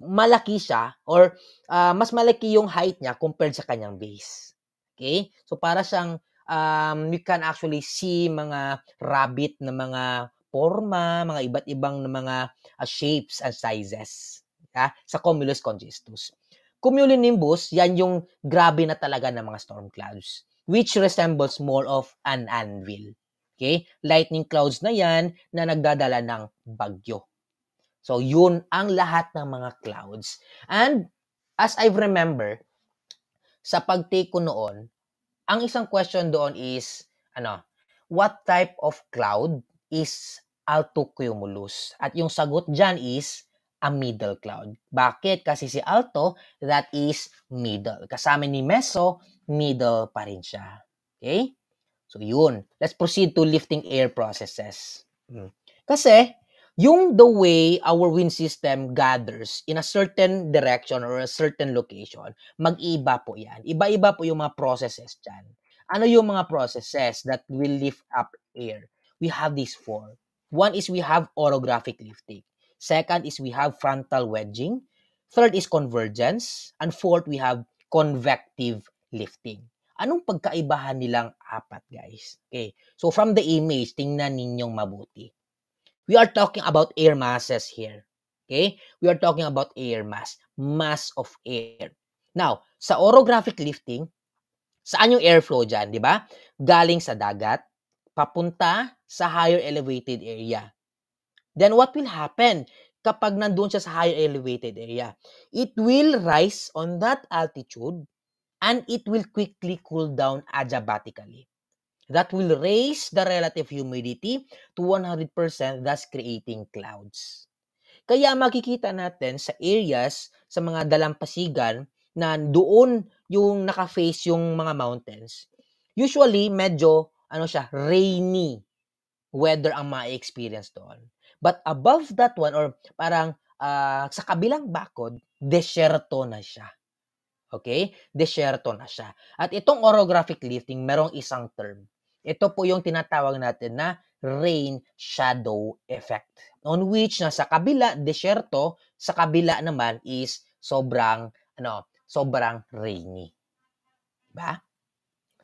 malaki siya or uh, mas malaki yung height niya compared sa kanyang base. Okay? So para siyang um, you can actually see mga rabbit na mga forma, mga iba't ibang na mga uh, shapes and sizes yeah? sa cumulus congestus. Cumulonimbus, yan yung grabe na talaga ng mga storm clouds which resembles more of an anvil. Okay? Lightning clouds na yan na nagdadala ng bagyo. So, yun ang lahat ng mga clouds. And, as I remember, sa pag-take ko noon, ang isang question doon is, ano, what type of cloud is altocumulus? At yung sagot dyan is, a middle cloud. Bakit? Kasi si alto, that is middle. Kasama ni meso, middle pa rin siya. Okay? So yun, let's proceed to lifting air processes. Hmm. Kasi yung the way our wind system gathers in a certain direction or a certain location, mag-iba po yan. Iba-iba po yung mga processes dyan. Ano yung mga processes that will lift up air? We have these four. One is we have orographic lifting. Second is we have frontal wedging. Third is convergence. And fourth, we have convective lifting. Anong pagkaibahan nilang apat, guys? Okay. So from the image, tingnan ninyong mabuti. We are talking about air masses here. Okay? We are talking about air mass. Mass of air. Now, sa orographic lifting, saan yung airflow dyan, di ba? Galing sa dagat, papunta sa higher elevated area. Then what will happen? kapag nandun siya sa higher elevated area. It will rise on that altitude and it will quickly cool down adiabatically. That will raise the relative humidity to 100% thus creating clouds. Kaya makikita natin sa areas, sa mga dalampasigan, na doon yung naka-face yung mga mountains. Usually, medyo, ano siya, rainy weather ang ma-experience doon. But above that one, or parang uh, sa kabilang bakod, deserto na siya. Okay? Desierto na siya. At itong orographic lifting, merong isang term. Ito po yung tinatawag natin na rain shadow effect. On which, na sa kabila, desierto, sa kabila naman is sobrang, ano, sobrang rainy. Ba? Diba?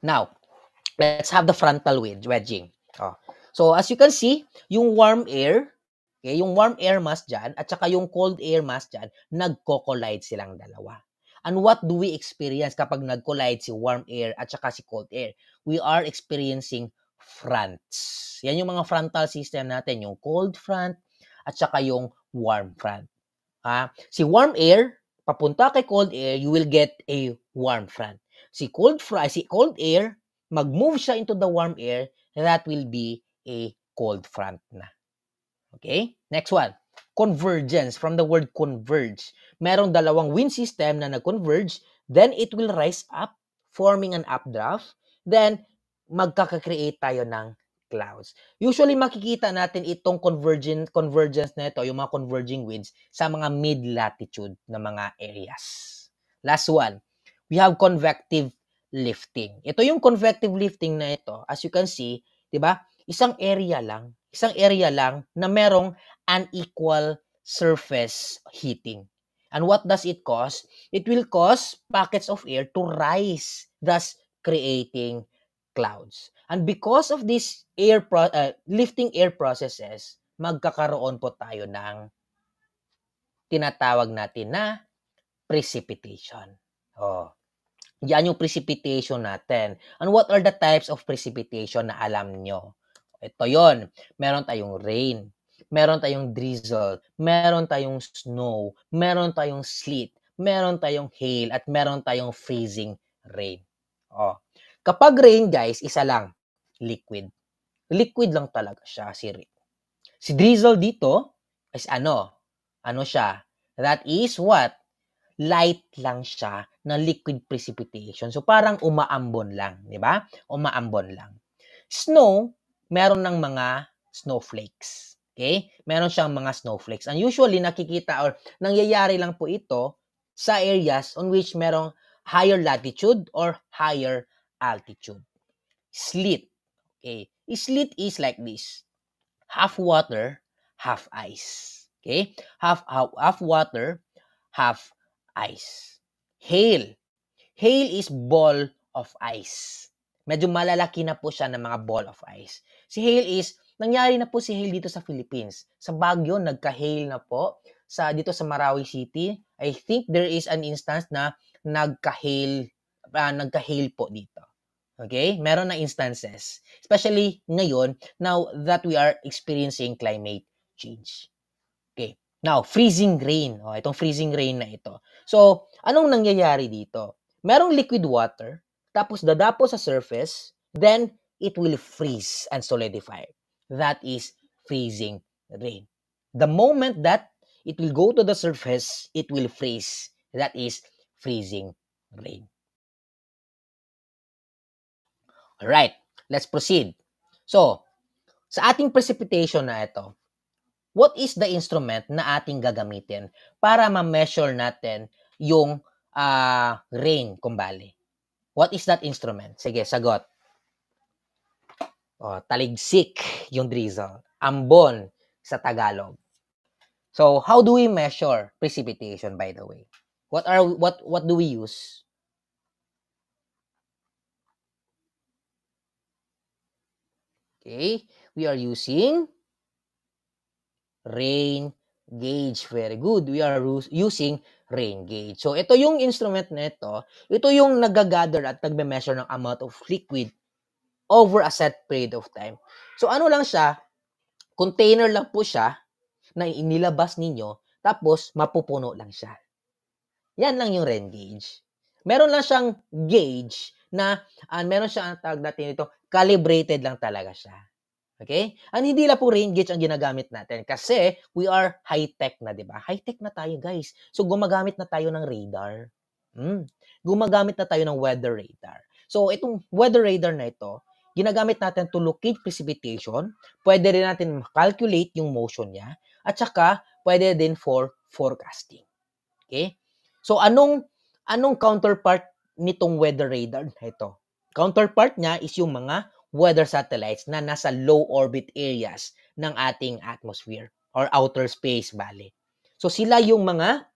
Now, let's have the frontal wedge, wedging. Oh. So, as you can see, yung warm air, okay, yung warm air mass dyan, at saka yung cold air mass dyan, nagko-collide silang dalawa. And what do we experience kapag nag-collide si warm air at saka si cold air? We are experiencing fronts. Yan yung mga frontal system natin, yung cold front at saka yung warm front. Ha? Si warm air, papunta kay cold air, you will get a warm front. Si cold front, si cold air, mag-move siya into the warm air, that will be a cold front na. Okay? Next one convergence from the word converge. Merong dalawang wind system na nag-converge, then it will rise up, forming an updraft. Then, magkakakreate tayo ng clouds. Usually, makikita natin itong convergent, convergence na ito, yung mga converging winds, sa mga mid-latitude na mga areas. Last one, we have convective lifting. Ito yung convective lifting na ito. As you can see, di ba? Isang area lang isang area lang na merong unequal surface heating. And what does it cause? It will cause packets of air to rise, thus creating clouds. And because of this air pro- uh, lifting air processes, magkakaroon po tayo ng tinatawag natin na precipitation. Oh. Yan yung precipitation natin. And what are the types of precipitation na alam nyo? Ito yon. Meron tayong rain. Meron tayong drizzle. Meron tayong snow. Meron tayong sleet. Meron tayong hail. At meron tayong freezing rain. Oh. Kapag rain, guys, isa lang. Liquid. Liquid lang talaga siya, si rain. Si drizzle dito is ano? Ano siya? That is what? light lang siya na liquid precipitation. So parang umaambon lang, 'di ba? Umaambon lang. Snow meron ng mga snowflakes. Okay? Meron siyang mga snowflakes. And usually, nakikita or nangyayari lang po ito sa areas on which merong higher latitude or higher altitude. Sleet. Okay? Sleet is like this. Half water, half ice. Okay? Half, half, half water, half ice. Hail. Hail is ball of ice. Medyo malalaki na po siya ng mga ball of ice. Si hail is, nangyari na po si hail dito sa Philippines. Sa Baguio, nagka-hail na po. Sa, dito sa Marawi City, I think there is an instance na nagka-hail, uh, nagka-hail po dito. Okay? Meron na instances. Especially ngayon, now that we are experiencing climate change. Okay. Now, freezing rain. Oh, itong freezing rain na ito. So, anong nangyayari dito? Merong liquid water, tapos dadapo sa surface, then it will freeze and solidify. That is freezing rain. The moment that it will go to the surface, it will freeze. That is freezing rain. All right, let's proceed. So, sa ating precipitation na ito, what is the instrument na ating gagamitin para ma-measure natin yung uh, rain, kumbali? What is that instrument? Sige, sagot. O, oh, taligsik yung drizzle. Ambon sa Tagalog. So, how do we measure precipitation by the way? What are what what do we use? Okay? We are using rain gauge. Very good. We are using rain gauge. So, ito yung instrument na ito. Ito yung nag-gather at nagme-measure ng amount of liquid over a set period of time. So ano lang siya, container lang po siya na inilabas ninyo tapos mapupuno lang siya. Yan lang yung rain gauge. Meron lang siyang gauge na uh, meron siya ang tawag natin ito, calibrated lang talaga siya. Okay? Ang hindi lang po rain gauge ang ginagamit natin kasi we are high-tech na, di ba? High-tech na tayo, guys. So, gumagamit na tayo ng radar. Hmm. Gumagamit na tayo ng weather radar. So, itong weather radar na ito, Ginagamit natin to locate precipitation. Pwede rin natin calculate yung motion niya. At saka, pwede din for forecasting. Okay? So, anong, anong counterpart nitong weather radar na ito? Counterpart niya is yung mga weather satellites na nasa low orbit areas ng ating atmosphere or outer space, bali. So, sila yung mga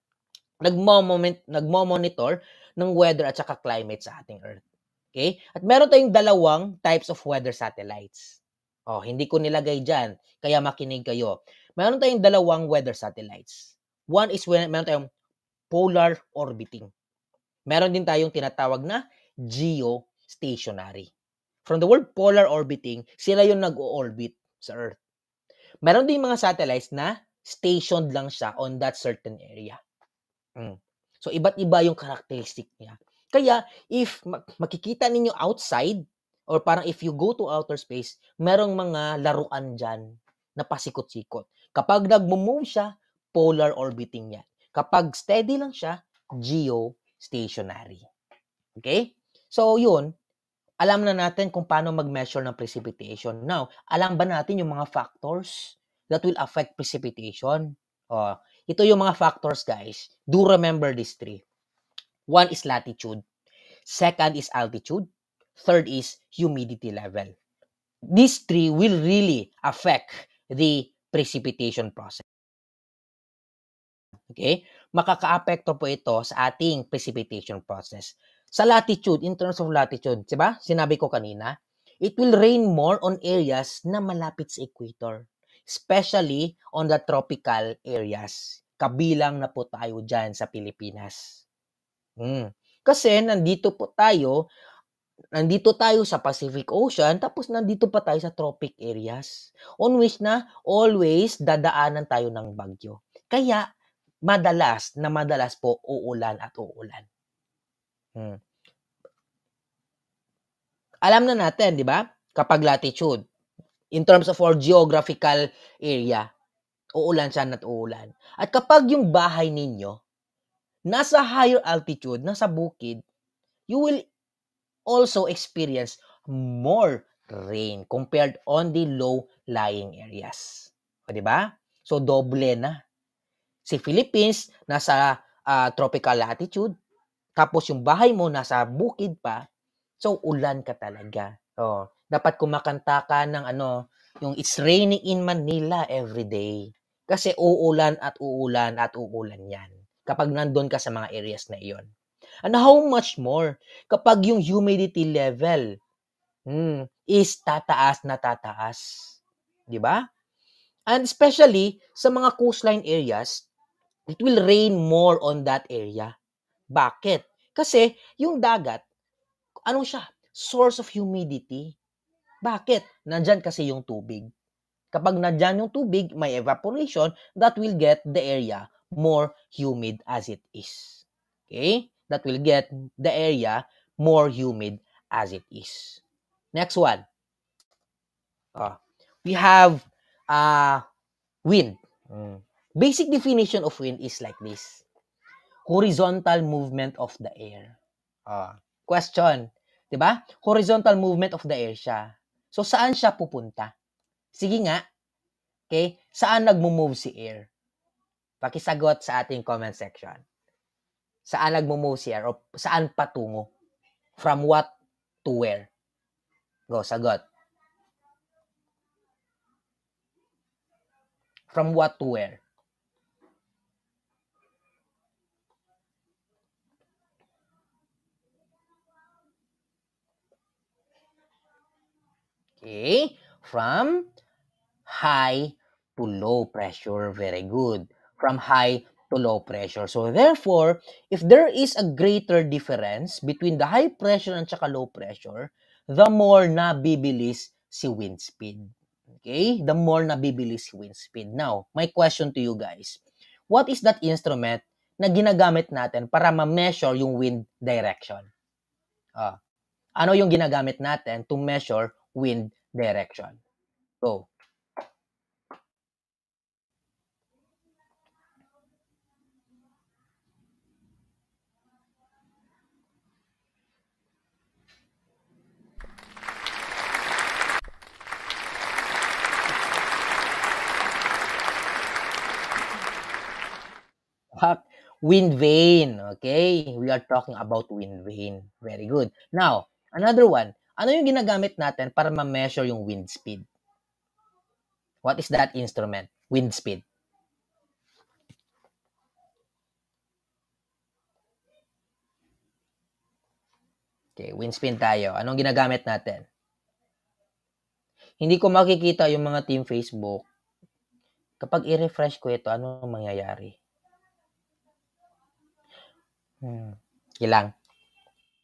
nagmo-moment, nagmo-monitor ng weather at saka climate sa ating Earth. Okay? At meron tayong dalawang types of weather satellites. Oh, hindi ko nilagay dyan, kaya makinig kayo. Meron tayong dalawang weather satellites. One is when meron tayong polar orbiting. Meron din tayong tinatawag na geostationary. From the word polar orbiting, sila yung nag-orbit sa Earth. Meron din mga satellites na stationed lang siya on that certain area. Mm. So, iba't iba yung characteristic niya. Kaya if makikita ninyo outside or parang if you go to outer space, merong mga laruan dyan na pasikot-sikot. Kapag nagmo-move siya, polar orbiting yan. Kapag steady lang siya, geostationary. Okay? So, yun. Alam na natin kung paano mag-measure ng precipitation. Now, alam ba natin yung mga factors that will affect precipitation? Oh, ito yung mga factors, guys. Do remember these three. One is latitude, second is altitude, third is humidity level. These three will really affect the precipitation process. Okay? Makakaapekto po ito sa ating precipitation process. Sa latitude, in terms of latitude, di ba? Sinabi ko kanina, it will rain more on areas na malapit sa equator, especially on the tropical areas. Kabilang na po tayo dyan sa Pilipinas. Mm. Kasi nandito po tayo, nandito tayo sa Pacific Ocean, tapos nandito pa tayo sa tropic areas. On which na always dadaanan tayo ng bagyo. Kaya madalas na madalas po uulan at uulan. Mm. Alam na natin, di ba? Kapag latitude, in terms of our geographical area, uulan siya at uulan. At kapag yung bahay ninyo, nasa higher altitude, nasa bukid, you will also experience more rain compared on the low-lying areas. O, di ba? So, doble na. Si Philippines, nasa uh, tropical latitude. Tapos yung bahay mo, nasa bukid pa. So, ulan ka talaga. O, dapat kumakanta ka ng ano, yung It's Raining in Manila every day. Kasi uulan at uulan at uulan yan kapag nandun ka sa mga areas na iyon. And how much more kapag yung humidity level hmm, is tataas na tataas. Di ba? And especially sa mga coastline areas, it will rain more on that area. Bakit? Kasi yung dagat, ano siya? Source of humidity. Bakit? Nandyan kasi yung tubig. Kapag nandyan yung tubig, may evaporation that will get the area more humid as it is. Okay? That will get the area more humid as it is. Next one. Uh, we have uh, wind. Mm. Basic definition of wind is like this. Horizontal movement of the air. Uh. Question. Diba? Horizontal movement of the air siya. So, saan siya pupunta? Sige nga. Okay? Saan nagmo-move si air? Pakisagot sa ating comment section. Saan nagmumove si o saan patungo? From what to where? Go, sagot. From what to where? Okay? From high to low pressure. Very good from high to low pressure. So therefore, if there is a greater difference between the high pressure and saka low pressure, the more nabibilis si wind speed. Okay? The more nabibilis si wind speed. Now, my question to you guys. What is that instrument na ginagamit natin para ma-measure yung wind direction? Uh, ano yung ginagamit natin to measure wind direction? Go. about wind vane. Okay? We are talking about wind vane. Very good. Now, another one. Ano yung ginagamit natin para ma-measure yung wind speed? What is that instrument? Wind speed. Okay, wind spin tayo. Anong ginagamit natin? Hindi ko makikita yung mga team Facebook. Kapag i-refresh ko ito, ano mangyayari? Hmm. Ilang.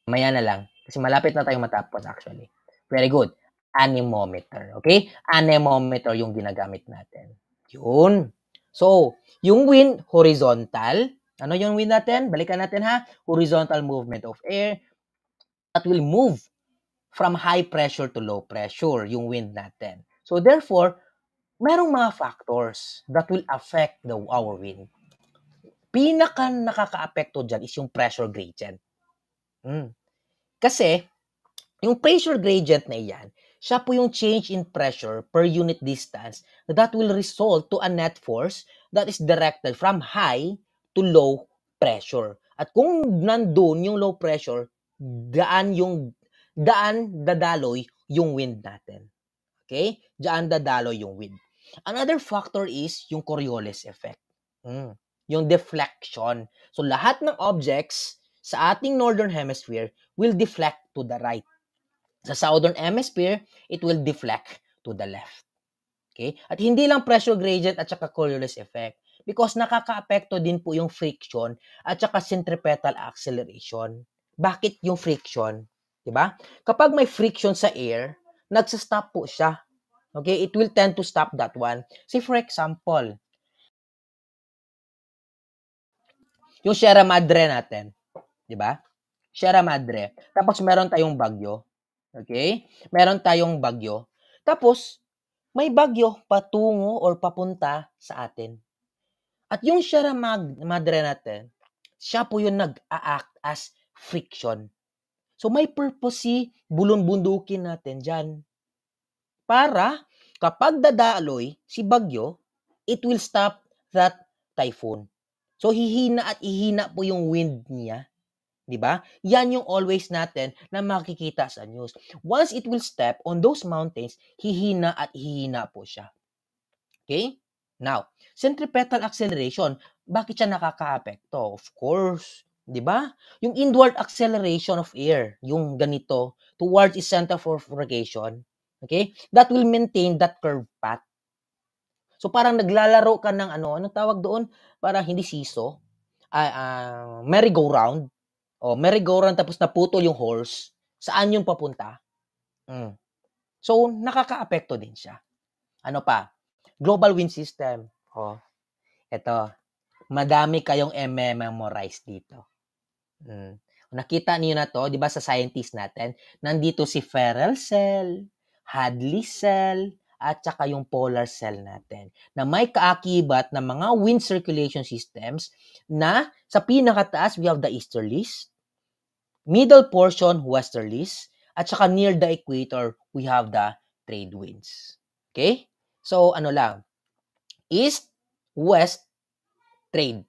Maya na lang. Kasi malapit na tayong matapos actually. Very good. Anemometer. Okay? Anemometer yung ginagamit natin. Yun. So, yung wind, horizontal. Ano yung wind natin? Balikan natin ha. Horizontal movement of air that will move from high pressure to low pressure, yung wind natin. So, therefore, merong mga factors that will affect the our wind pinaka nakakaapekto diyan is yung pressure gradient. Mm. Kasi yung pressure gradient na iyan, siya po yung change in pressure per unit distance that will result to a net force that is directed from high to low pressure. At kung nandun yung low pressure, daan yung daan dadaloy yung wind natin. Okay? Daan dadaloy yung wind. Another factor is yung Coriolis effect. Mm yung deflection. So lahat ng objects sa ating northern hemisphere will deflect to the right. Sa southern hemisphere, it will deflect to the left. Okay? At hindi lang pressure gradient at saka Coriolis effect because nakakaapekto din po yung friction at saka centripetal acceleration. Bakit yung friction? 'Di ba? Kapag may friction sa air, nagsa-stop po siya. Okay? It will tend to stop that one. Say for example, Yung Sierra Madre natin, 'di ba? Sierra Madre. Tapos meron tayong bagyo. Okay? Meron tayong bagyo. Tapos may bagyo patungo or papunta sa atin. At yung Sierra Madre natin, siya po yung nag-act as friction. So may purpose si bulon-bundukin natin diyan. Para kapag dadaloy si bagyo, it will stop that typhoon. So hihina at ihina po yung wind niya. 'di ba? Yan yung always natin na makikita sa news. Once it will step on those mountains, hihina at hihina po siya. Okay? Now, centripetal acceleration, bakit siya nakaka nakakaapekto? Of course, 'di ba? Yung inward acceleration of air, yung ganito towards its center for propagation, okay? That will maintain that curve path. So parang naglalaro ka ng ano, anong tawag doon? Para hindi siso. Uh, uh, merry-go-round. O, oh, merry-go-round tapos naputol yung horse. Saan yung papunta? Mm. So, nakakaapekto din siya. Ano pa? Global wind system. oh, Ito. Madami kayong memorize dito. Mm. Nakita niyo na to, di ba sa scientist natin? Nandito si Ferrell cell, Hadley cell, at saka yung polar cell natin na may kaakibat ng mga wind circulation systems na sa pinakataas we have the easterlies, middle portion westerlies, at saka near the equator we have the trade winds. Okay? So ano lang, east, west, trade.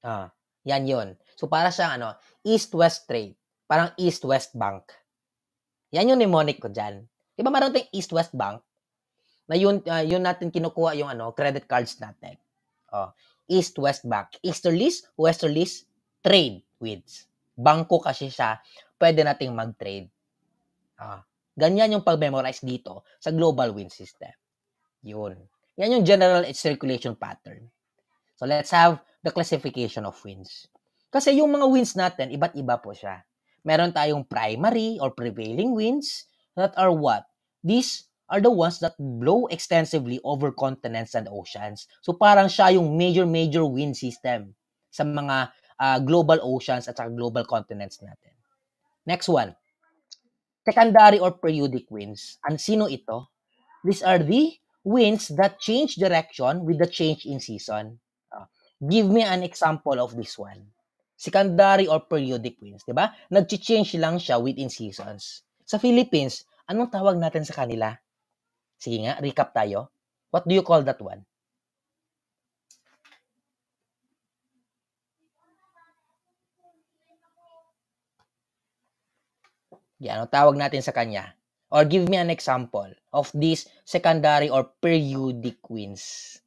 Ah, yan yon. So para siyang ano, east-west trade. Parang east-west bank. Yan yung mnemonic ko dyan. Di ba meron tayong east-west bank? na yun, uh, yun natin kinukuha yung ano, credit cards natin. Oh, East-West Bank. Easterlies, Westerlies, trade with. Bangko kasi siya, pwede nating mag-trade. Ah, ganyan yung pag-memorize dito sa global wind system. Yun. Yan yung general circulation pattern. So let's have the classification of winds. Kasi yung mga winds natin, iba't iba po siya. Meron tayong primary or prevailing winds that are what? These are the ones that blow extensively over continents and oceans. So parang siya yung major-major wind system sa mga uh, global oceans at sa global continents natin. Next one, secondary or periodic winds. Ang sino ito? These are the winds that change direction with the change in season. Uh, give me an example of this one. Secondary or periodic winds, di ba? Nag-change lang siya within seasons. Sa Philippines, anong tawag natin sa kanila? Sige nga, recap tayo. What do you call that one? Yan, ang tawag natin sa kanya. Or give me an example of these secondary or periodic queens.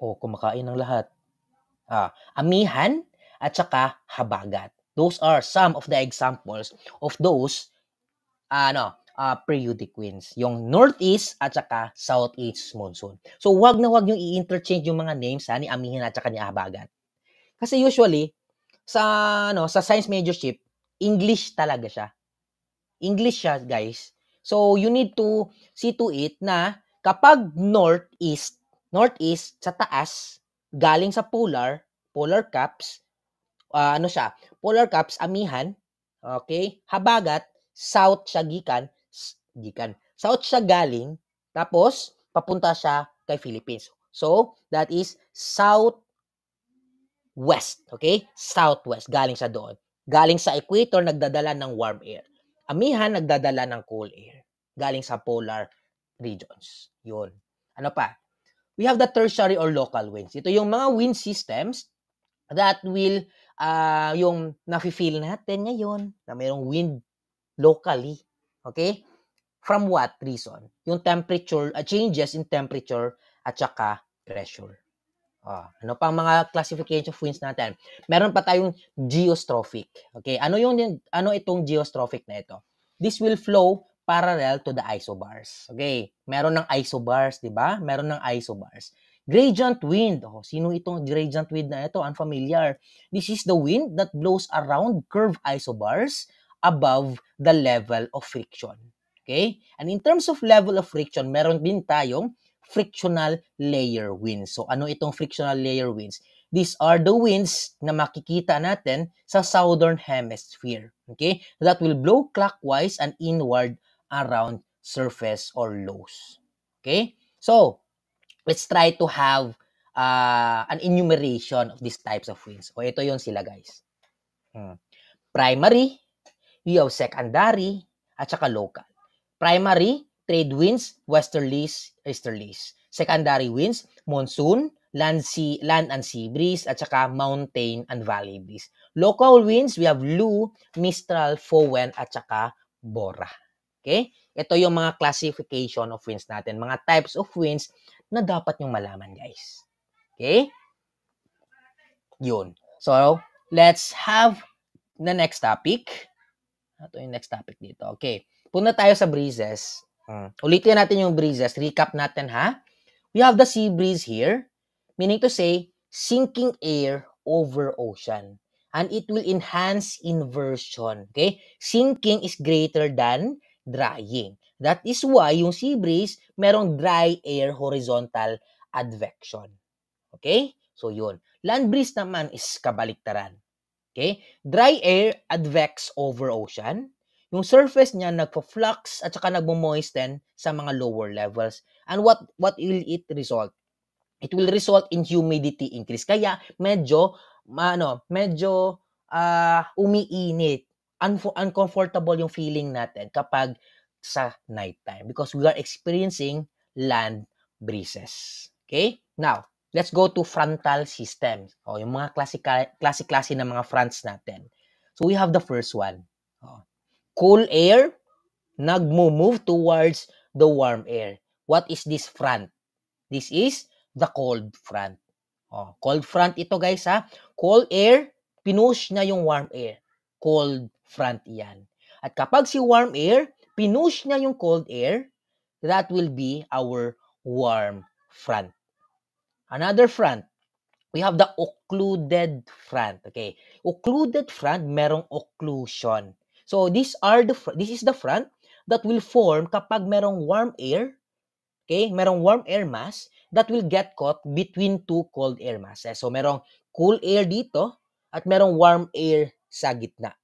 Oh, kumakain ng lahat uh, amihan, at saka habagat. Those are some of the examples of those uh, ano, uh, ah, periodic winds. Yung northeast at saka southeast monsoon. So, wag na wag yung i-interchange yung mga names ha, ni Amihan at saka ni Habagat. Kasi usually, sa, ano, sa science majorship, English talaga siya. English siya, guys. So, you need to see to it na kapag northeast, northeast sa taas, galing sa polar, polar caps, uh, ano siya, polar caps, amihan, okay, habagat, south siya gikan, gikan, south siya galing, tapos papunta siya kay Philippines. So, that is south west, okay? Southwest, galing sa doon. Galing sa equator, nagdadala ng warm air. Amihan, nagdadala ng cool air. Galing sa polar regions. 'Yon. Ano pa? we have the tertiary or local winds. Ito yung mga wind systems that will, uh, yung nafe-feel natin ngayon na mayroong wind locally. Okay? From what reason? Yung temperature, uh, changes in temperature at saka pressure. Oh, ano pa ang mga classification of winds natin? Meron pa tayong geostrophic. Okay, ano yung ano itong geostrophic na ito? This will flow parallel to the isobars. Okay, meron ng isobars, di ba? Meron ng isobars. Gradient wind. Oh, sino itong gradient wind na ito? Unfamiliar. This is the wind that blows around curved isobars above the level of friction. Okay? And in terms of level of friction, meron din tayong frictional layer winds. So ano itong frictional layer winds? These are the winds na makikita natin sa southern hemisphere. Okay? That will blow clockwise and inward around surface or lows. Okay? So, let's try to have uh, an enumeration of these types of winds. O, ito yon sila, guys. Hmm. Primary, we have secondary, at saka local. Primary, trade winds, westerlies, easterlies. Secondary winds, monsoon, land, sea, land and sea breeze, at saka mountain and valley breeze. Local winds, we have Lou, Mistral, Fowen, at saka Bora. Okay? Ito yung mga classification of wins natin, mga types of wins na dapat yung malaman, guys. Okay? Yun. So, let's have the next topic. Ito yung next topic dito. Okay. Puna tayo sa breezes. Uh, Ulitin natin yung breezes. Recap natin, ha? We have the sea breeze here, meaning to say, sinking air over ocean. And it will enhance inversion. Okay? Sinking is greater than drying. That is why yung sea breeze, merong dry air horizontal advection. Okay? So, yun. Land breeze naman is kabaliktaran. Okay? Dry air advex over ocean. Yung surface niya nagpo-flux at saka nagmo-moisten sa mga lower levels. And what what will it result? It will result in humidity increase. Kaya medyo ano, medyo uh, umiinit un- uncomfortable yung feeling natin kapag sa nighttime because we are experiencing land breezes. Okay? Now, let's go to frontal system. O, oh, yung mga klase-klase na mga fronts natin. So, we have the first one. O, oh, cool air nagmo-move towards the warm air. What is this front? This is the cold front. O, oh, cold front ito guys ha. Cold air, pinush niya yung warm air cold front yan. At kapag si warm air, pinush niya yung cold air, that will be our warm front. Another front, we have the occluded front. Okay, occluded front, merong occlusion. So these are the this is the front that will form kapag merong warm air, okay, merong warm air mass that will get caught between two cold air masses. So merong cool air dito at merong warm air sa gitna.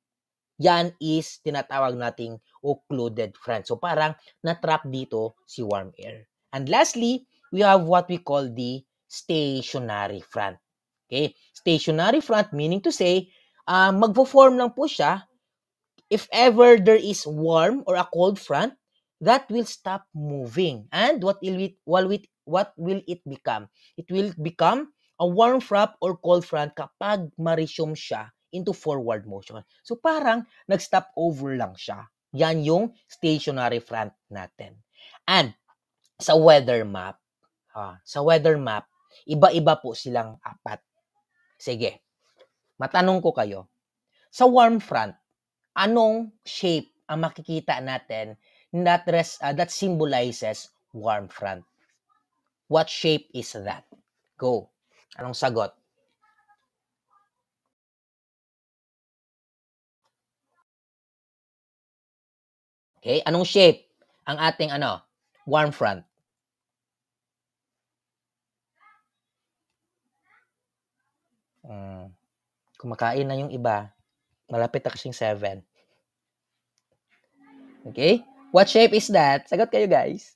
Yan is tinatawag nating occluded front. So parang natrap dito si warm air. And lastly, we have what we call the stationary front. Okay? Stationary front meaning to say, uh, ah, magpo-form lang po siya if ever there is warm or a cold front that will stop moving. And what will it, what will it, what will it become? It will become a warm front or cold front kapag ma-resume siya into forward motion. So parang nag-stop over lang siya. Yan yung stationary front natin. And sa weather map, ha, sa weather map, iba-iba po silang apat. Sige, matanong ko kayo. Sa warm front, anong shape ang makikita natin that, res, uh, that symbolizes warm front? What shape is that? Go. Anong sagot? Okay? Anong shape ang ating ano? Warm front. Mm. Kumakain na yung iba. Malapit na kasing 7. Okay? What shape is that? Sagot kayo, guys.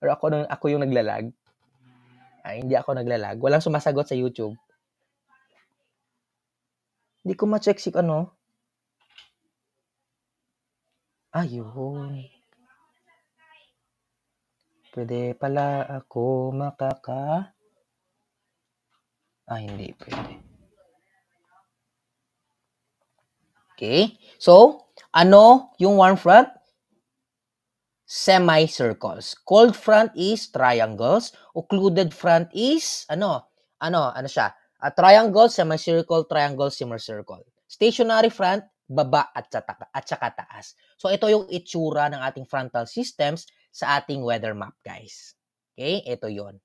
Pero ako, ako yung naglalag. Ay, ah, hindi ako naglalag. Walang sumasagot sa YouTube. Hindi ko ma-check si ano. Ayun. Pwede pala ako makaka... Ah, hindi pwede. Okay? So, ano yung warm front? Semicircles. Cold front is triangles. Occluded front is, ano? Ano? Ano siya? A triangle, semicircle, triangle, semicircle. Stationary front baba at saka, at saka taas. So ito yung itsura ng ating frontal systems sa ating weather map, guys. Okay? Ito yon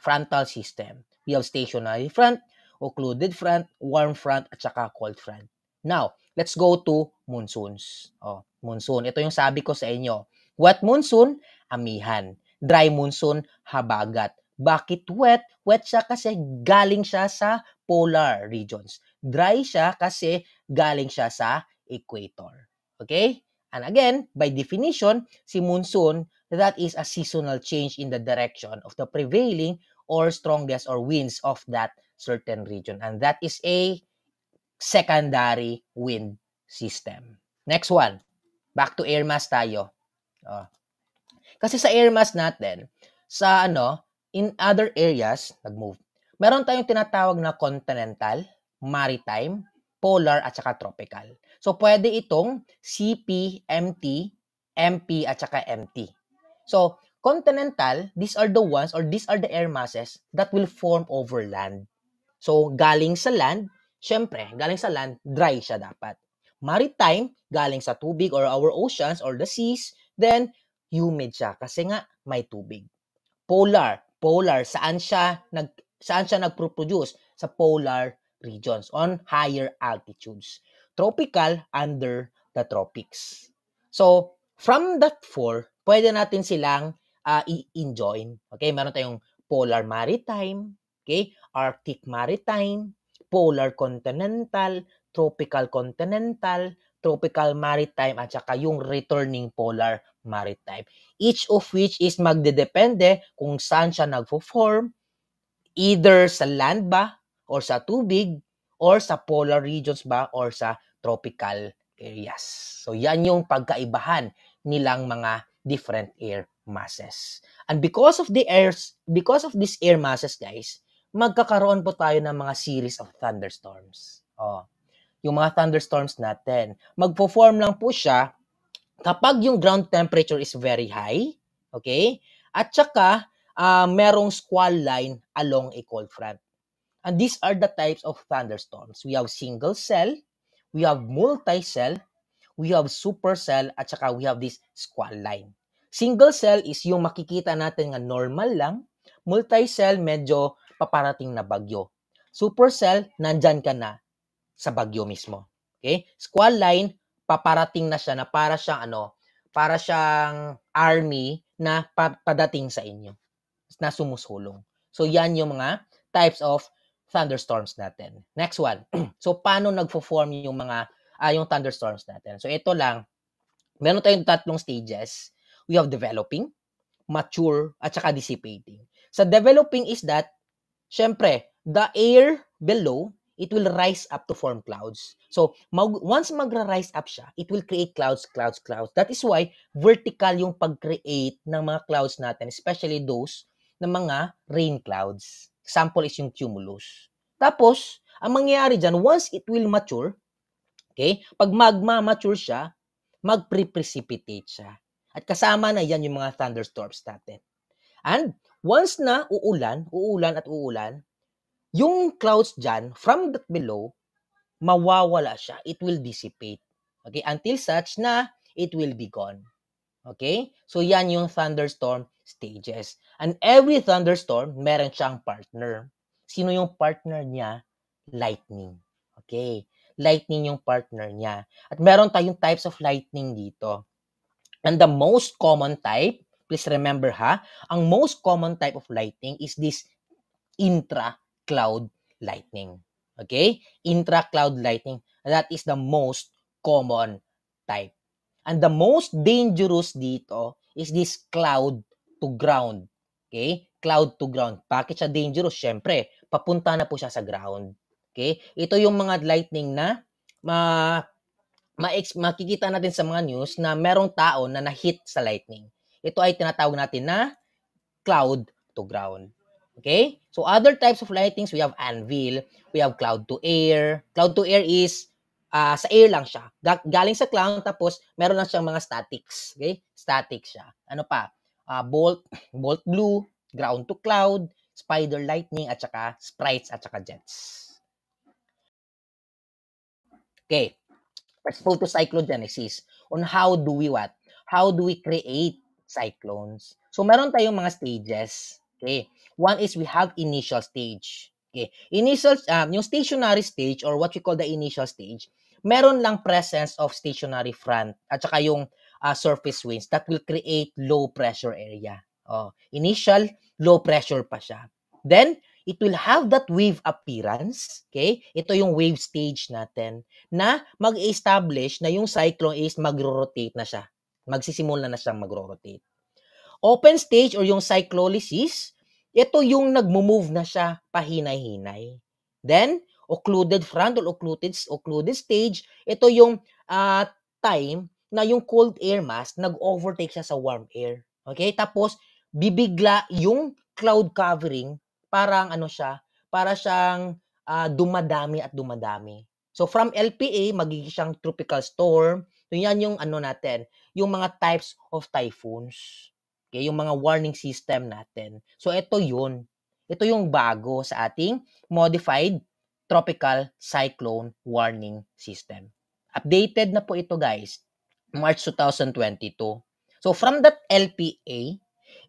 Frontal system. We have stationary front, occluded front, warm front, at saka cold front. Now, let's go to monsoons. Oh, monsoon. Ito yung sabi ko sa inyo. Wet monsoon, amihan. Dry monsoon, habagat. Bakit wet? Wet siya kasi galing siya sa polar regions. Dry siya kasi galing siya sa equator. Okay? And again, by definition, si monsoon, that is a seasonal change in the direction of the prevailing or strongest or winds of that certain region. And that is a secondary wind system. Next one. Back to air mass tayo. Oh. Kasi sa air mass natin, sa ano, in other areas, nag-move. Meron tayong tinatawag na continental maritime, polar at saka tropical. So pwede itong CP, MT, MP at saka MT. So continental, these are the ones or these are the air masses that will form over land. So galing sa land, syempre, galing sa land, dry siya dapat. Maritime, galing sa tubig or our oceans or the seas, then humid siya kasi nga may tubig. Polar, polar, saan siya nag saan siya nagpo-produce? Sa polar regions, on higher altitudes. Tropical under the tropics. So, from that four, pwede natin silang uh, ah, i-enjoin. Okay, meron tayong polar maritime, okay, arctic maritime, polar continental, tropical continental, tropical maritime, at saka yung returning polar maritime. Each of which is magdedepende kung saan siya nagfo-form, either sa land ba or sa tubig or sa polar regions ba or sa tropical areas. So yan yung pagkaibahan nilang mga different air masses. And because of the airs, because of these air masses, guys, magkakaroon po tayo ng mga series of thunderstorms. Oh. Yung mga thunderstorms natin, magpo-form lang po siya kapag yung ground temperature is very high, okay? At saka, uh, merong squall line along a cold front. And these are the types of thunderstorms. We have single cell, we have multi-cell, we have supercell, at saka we have this squall line. Single cell is yung makikita natin nga normal lang. Multi-cell, medyo paparating na bagyo. Supercell, nandyan ka na sa bagyo mismo. Okay? Squall line, paparating na siya na para siyang ano, para siyang army na pa- padating sa inyo na sumusulong. So yan yung mga types of thunderstorms natin. Next one. [clears throat] so, paano nagfo-form yung mga, ah, yung thunderstorms natin? So, ito lang. Meron tayong tatlong stages. We have developing, mature, at saka dissipating. Sa developing is that, syempre, the air below, it will rise up to form clouds. So, mag, once magra-rise up siya, it will create clouds, clouds, clouds. That is why vertical yung pag-create ng mga clouds natin, especially those ng mga rain clouds. Example is yung cumulus. Tapos, ang mangyayari dyan, once it will mature, okay, pag magma-mature siya, mag-precipitate siya. At kasama na yan yung mga thunderstorms natin. And once na uulan, uulan at uulan, yung clouds dyan, from that below, mawawala siya. It will dissipate. Okay? Until such na it will be gone. Okay? So, yan yung thunderstorm stages. And every thunderstorm, meron siyang partner. Sino yung partner niya? Lightning. Okay. Lightning yung partner niya. At meron tayong types of lightning dito. And the most common type, please remember ha, ang most common type of lightning is this intra-cloud lightning. Okay? Intra-cloud lightning. That is the most common type. And the most dangerous dito is this cloud to ground. Okay? Cloud to ground. Bakit siya dangerous? Siyempre, papunta na po siya sa ground. Okay? Ito yung mga lightning na ma, ma makikita natin sa mga news na merong tao na na-hit sa lightning. Ito ay tinatawag natin na cloud to ground. Okay? So other types of lightnings, we have anvil, we have cloud to air. Cloud to air is uh, sa air lang siya. Galing sa cloud tapos meron lang siyang mga statics, okay? Static siya. Ano pa? uh, Bolt, Bolt Blue, Ground to Cloud, Spider Lightning, at saka Sprites at saka Jets. Okay, let's go to cyclogenesis on how do we what? How do we create cyclones? So meron tayong mga stages. Okay, one is we have initial stage. Okay, initial, um, yung stationary stage or what we call the initial stage, meron lang presence of stationary front at saka yung uh, surface winds that will create low pressure area. Oh, initial low pressure pa siya. Then it will have that wave appearance, okay? Ito yung wave stage natin na mag-establish na yung cyclone is magro-rotate na siya. Magsisimula na siyang magro-rotate. Open stage or yung cyclolysis, ito yung nagmo-move na siya pahinay-hinay. Then, occluded front or occluded occluded stage, ito yung uh, time na yung cold air mass, nag-overtake siya sa warm air. Okay? Tapos, bibigla yung cloud covering, parang ano siya, para siyang uh, dumadami at dumadami. So, from LPA, magiging siyang tropical storm. So, yan yung ano natin, yung mga types of typhoons. Okay? Yung mga warning system natin. So, ito yun. Ito yung bago sa ating modified tropical cyclone warning system. Updated na po ito guys. March 2022. So from that LPA,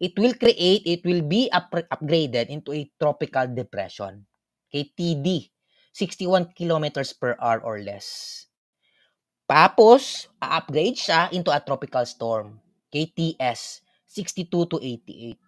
it will create, it will be up- upgraded into a tropical depression. Okay, TD, 61 kilometers per hour or less. Tapos, upgrade siya into a tropical storm. KTS, 62 to 88.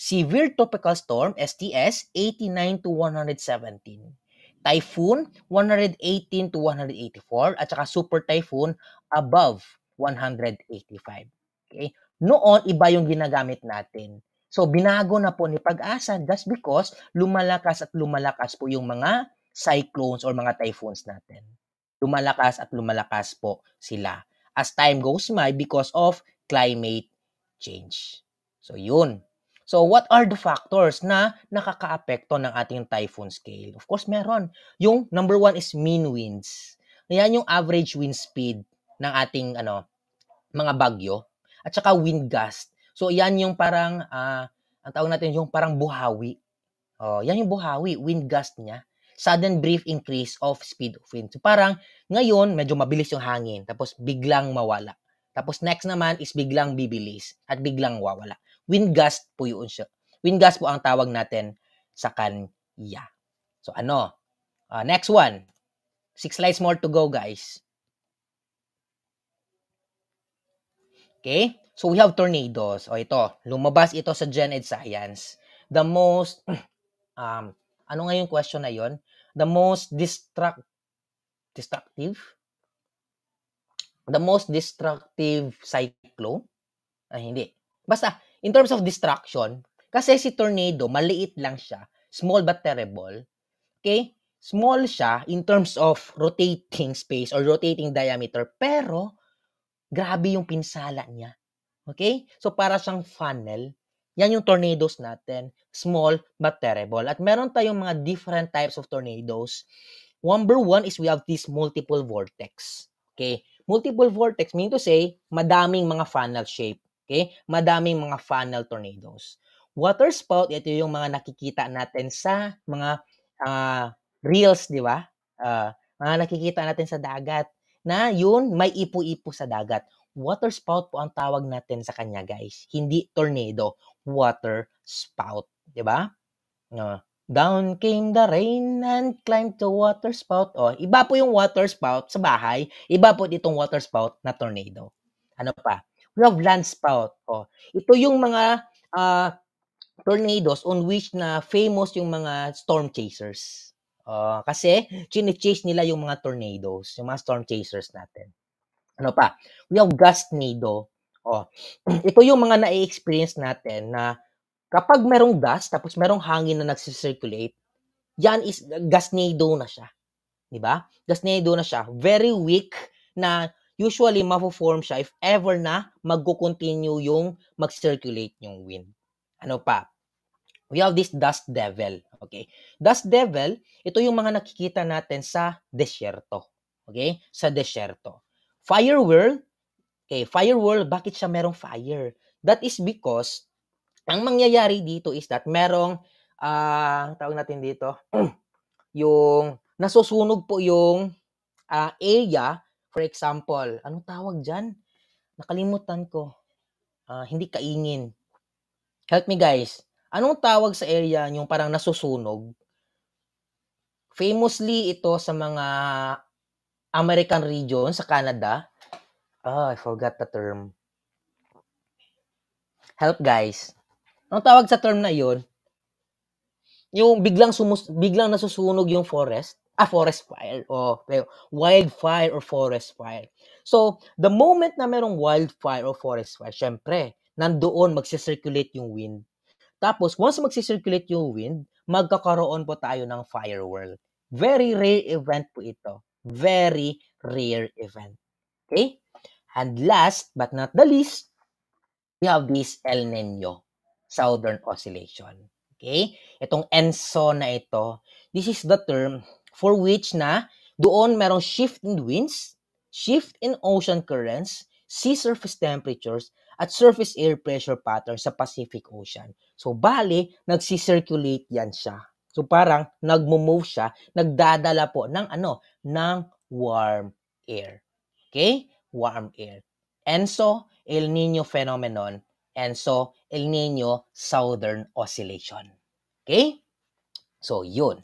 Severe tropical storm, STS, 89 to 117. Typhoon, 118 to 184. At saka super typhoon, above 185. Okay? Noon, iba yung ginagamit natin. So, binago na po ni pag-asa just because lumalakas at lumalakas po yung mga cyclones or mga typhoons natin. Lumalakas at lumalakas po sila as time goes by because of climate change. So, yun. So, what are the factors na nakakaapekto ng ating typhoon scale? Of course, meron. Yung number one is mean winds. Yan yung average wind speed ng ating ano mga bagyo at saka wind gust. So yan yung parang uh, ang tawag natin yung parang buhawi. Oh, yan yung buhawi, wind gust niya. Sudden brief increase of speed of wind. So parang ngayon medyo mabilis yung hangin tapos biglang mawala. Tapos next naman is biglang bibilis at biglang wawala. Wind gust po yun siya. Wind gust po ang tawag natin sa kanya. So ano? Uh, next one. Six slides more to go, guys. Okay? So we have tornadoes. O ito, lumabas ito sa Gen Ed Science. The most, [clears throat] um, ano nga yung question na yon? The most destruct, destructive? The most destructive cyclone? Ah, hindi. Basta, in terms of destruction, kasi si tornado, maliit lang siya. Small but terrible. Okay? Small siya in terms of rotating space or rotating diameter. Pero, Grabe yung pinsala niya. Okay? So para siyang funnel. Yan yung tornadoes natin. Small but terrible. At meron tayong mga different types of tornadoes. Number one is we have this multiple vortex. Okay? Multiple vortex mean to say, madaming mga funnel shape. Okay? Madaming mga funnel tornadoes. Water spout, ito yung mga nakikita natin sa mga uh, reels, di ba? Uh, mga nakikita natin sa dagat na yun may ipo-ipo sa dagat. Water spout po ang tawag natin sa kanya, guys. Hindi tornado, water spout, 'di ba? No. Down came the rain and climbed the water spout. Oh, iba po yung water spout sa bahay, iba po itong water spout na tornado. Ano pa? We have land spout. O, oh, ito yung mga uh, ah, tornadoes on which na famous yung mga storm chasers. Uh, kasi, chine-chase nila yung mga tornadoes, yung mga storm chasers natin. Ano pa? We have gust nido. Oh, [clears throat] ito yung mga na-experience natin na kapag merong dust, tapos merong hangin na nagsisirculate, yan is gas nido na siya. 'Di ba? Gas nido na siya. Very weak na usually mafo-form siya if ever na magko-continue yung mag-circulate yung wind. Ano pa? we have this dust devil. Okay? Dust devil, ito yung mga nakikita natin sa desierto. Okay? Sa desierto. Fire world, okay, fire world, bakit siya merong fire? That is because, ang mangyayari dito is that merong, uh, tawag natin dito, [clears throat] yung nasusunog po yung uh, area, for example, ano tawag diyan Nakalimutan ko. Uh, hindi kaingin. Help me guys Anong tawag sa area yung parang nasusunog? Famously ito sa mga American region sa Canada. Ah, oh, I forgot the term. Help guys. Anong tawag sa term na 'yon? Yung biglang sumus biglang nasusunog yung forest a ah, forest fire o oh, wildfire or forest fire. So, the moment na merong wildfire or forest fire, syempre, nandoon magse-circulate yung wind. Tapos, once magsisirculate yung wind, magkakaroon po tayo ng fire whirl. Very rare event po ito. Very rare event. Okay? And last but not the least, we have this El Nino, Southern Oscillation. Okay? Itong ENSO na ito, this is the term for which na doon merong shift in winds, shift in ocean currents, sea surface temperatures, at surface air pressure pattern sa Pacific Ocean. So, bali, nagsisirculate yan siya. So, parang nagmo-move siya, nagdadala po ng ano, ng warm air. Okay? Warm air. And so, El Nino phenomenon. And so, El Nino Southern Oscillation. Okay? So, yun.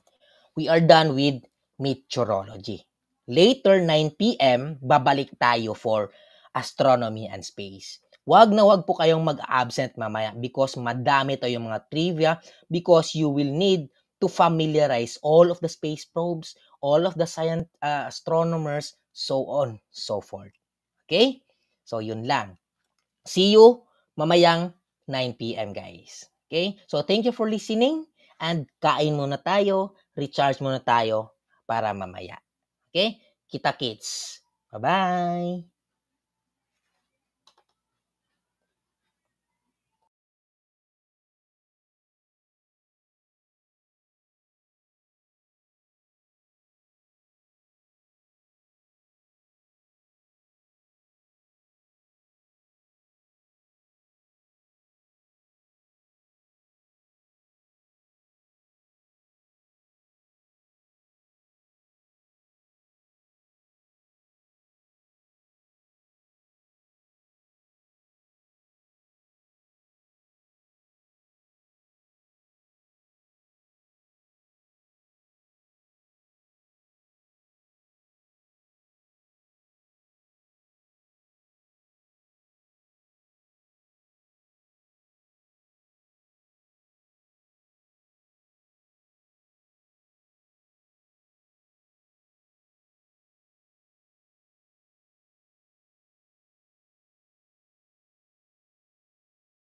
We are done with meteorology. Later, 9 p.m., babalik tayo for astronomy and space. Wag na wag po kayong mag-absent mamaya because madami to yung mga trivia because you will need to familiarize all of the space probes, all of the science uh, astronomers, so on, so forth. Okay? So yun lang. See you mamayang 9 p.m. guys. Okay? So thank you for listening and kain muna tayo, recharge muna tayo para mamaya. Okay? Kita kids. Bye-bye.